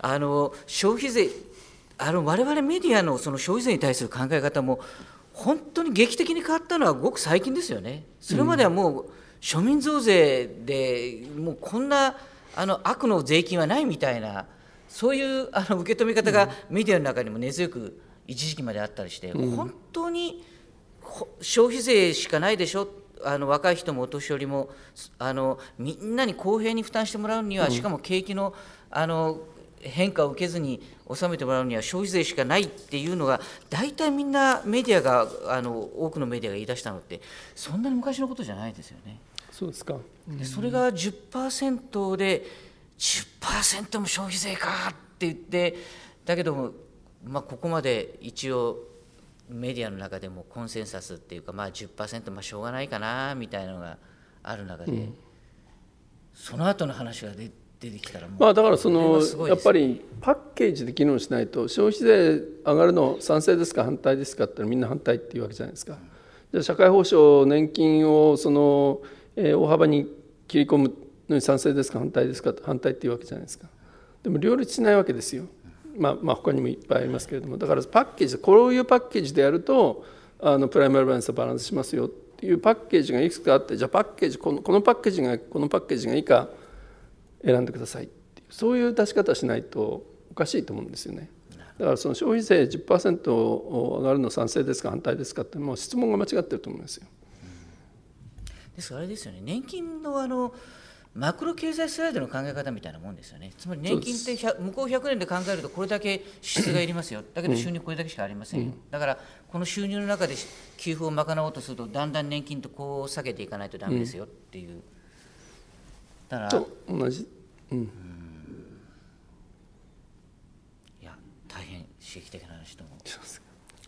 あの消費税あの我々メディアのその消費税に対する考え方も本当に劇的に変わったのはごく最近ですよね。それまではもう庶民増税でもうこんなあの悪の税金はないみたいなそういうあの受け止め方がメディアの中にも根強く一時期まであったりして、本当に消費税しかないでしょあの若い人もお年寄りもあのみんなに公平に負担してもらうには、うん、しかも景気のあの変化を受けずに納めてもらうには消費税しかないっていうのが大体みんなメディアがあの多くのメディアが言い出したのってそんなに昔のことじゃないですよね。そうですか、うん、それが10%で10%も消費税かって言ってだけども、まあ、ここまで一応メディアの中でもコンセンサスっていうか、まあ10、まあしょうがないかなみたいなのがある中で、うん、その後の話が出出てきたらまあだからその、やっぱりパッケージで機能しないと消費税上がるの賛成ですか反対ですかってみんな反対っていうわけじゃないですか。じゃあ社会保障年金をその、え大幅に切り込むのに賛成ですか反対ですか反対っていうわけじゃないですか。でも両立しないわけですよ。まあまあ、他にもいっぱいありますけれどもだからパッケージこういうパッケージでやるとあのプライマルバランスはバランスしますよっていうパッケージがいくつかあってじゃあパッケージこのこのパッケージがこのパッケージがいいか選んでくださいっていうそういう出し方しないとおかしいと思うんですよね。だからその消費税10%上がるの賛成ですか反対ですかってもう質問が間違ってると思うんですよ。ですからあれですよね年金のあのマクロ経済スライドの考え方みたいなもんですよね、つまり年金って向こう100年で考えると、これだけ支出がいりますよ、だけど収入これだけしかありませんよ、うん、だからこの収入の中で給付を賄おうとすると、だんだん年金とこう下げていかないとだめですよっていう、うん、だから、同じ、うん、うん、いや、大変刺激的な話と思う。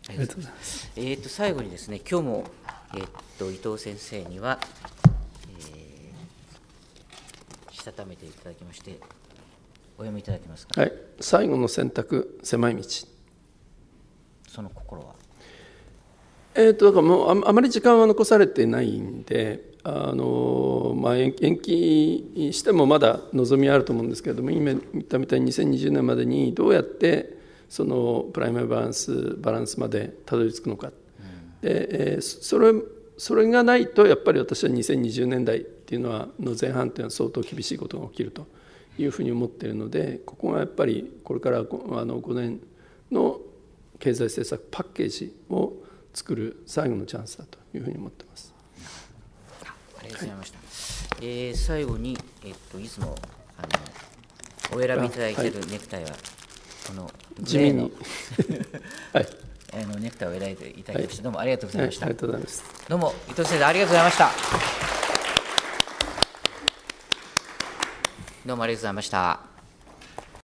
ありがとうございます。えっ、と最後にですね、今日もえっ、ー、と伊藤先生にはしたためていただきましてお読みいただけますか、はい、最後の選択狭い道その心はえーと、だからもうあまり時間は残されてないんであの、まあ、延期してもまだ望みあると思うんですけれども今言ったみたいに2020年までにどうやってそのプライマリバランスバランスまでたどり着くのか、うん、でえー、それそれがないとやっぱり私は2020年代っていうのはの前半っいうのは相当厳しいことが起きるというふうに思っているのでここがやっぱりこれからあの5年の経済政策パッケージを作る最後のチャンスだというふうに思ってます。ありがとうございました。はい、えー、最後にえっといつもあのお選びいただいているネクタイは、はい、この地面にはい。あのネクタイを選んでいただきまして、はい、どうもありがとうございました。ありがとうございます。どうも伊藤先生ありがとうございました。どうもありがとうございました。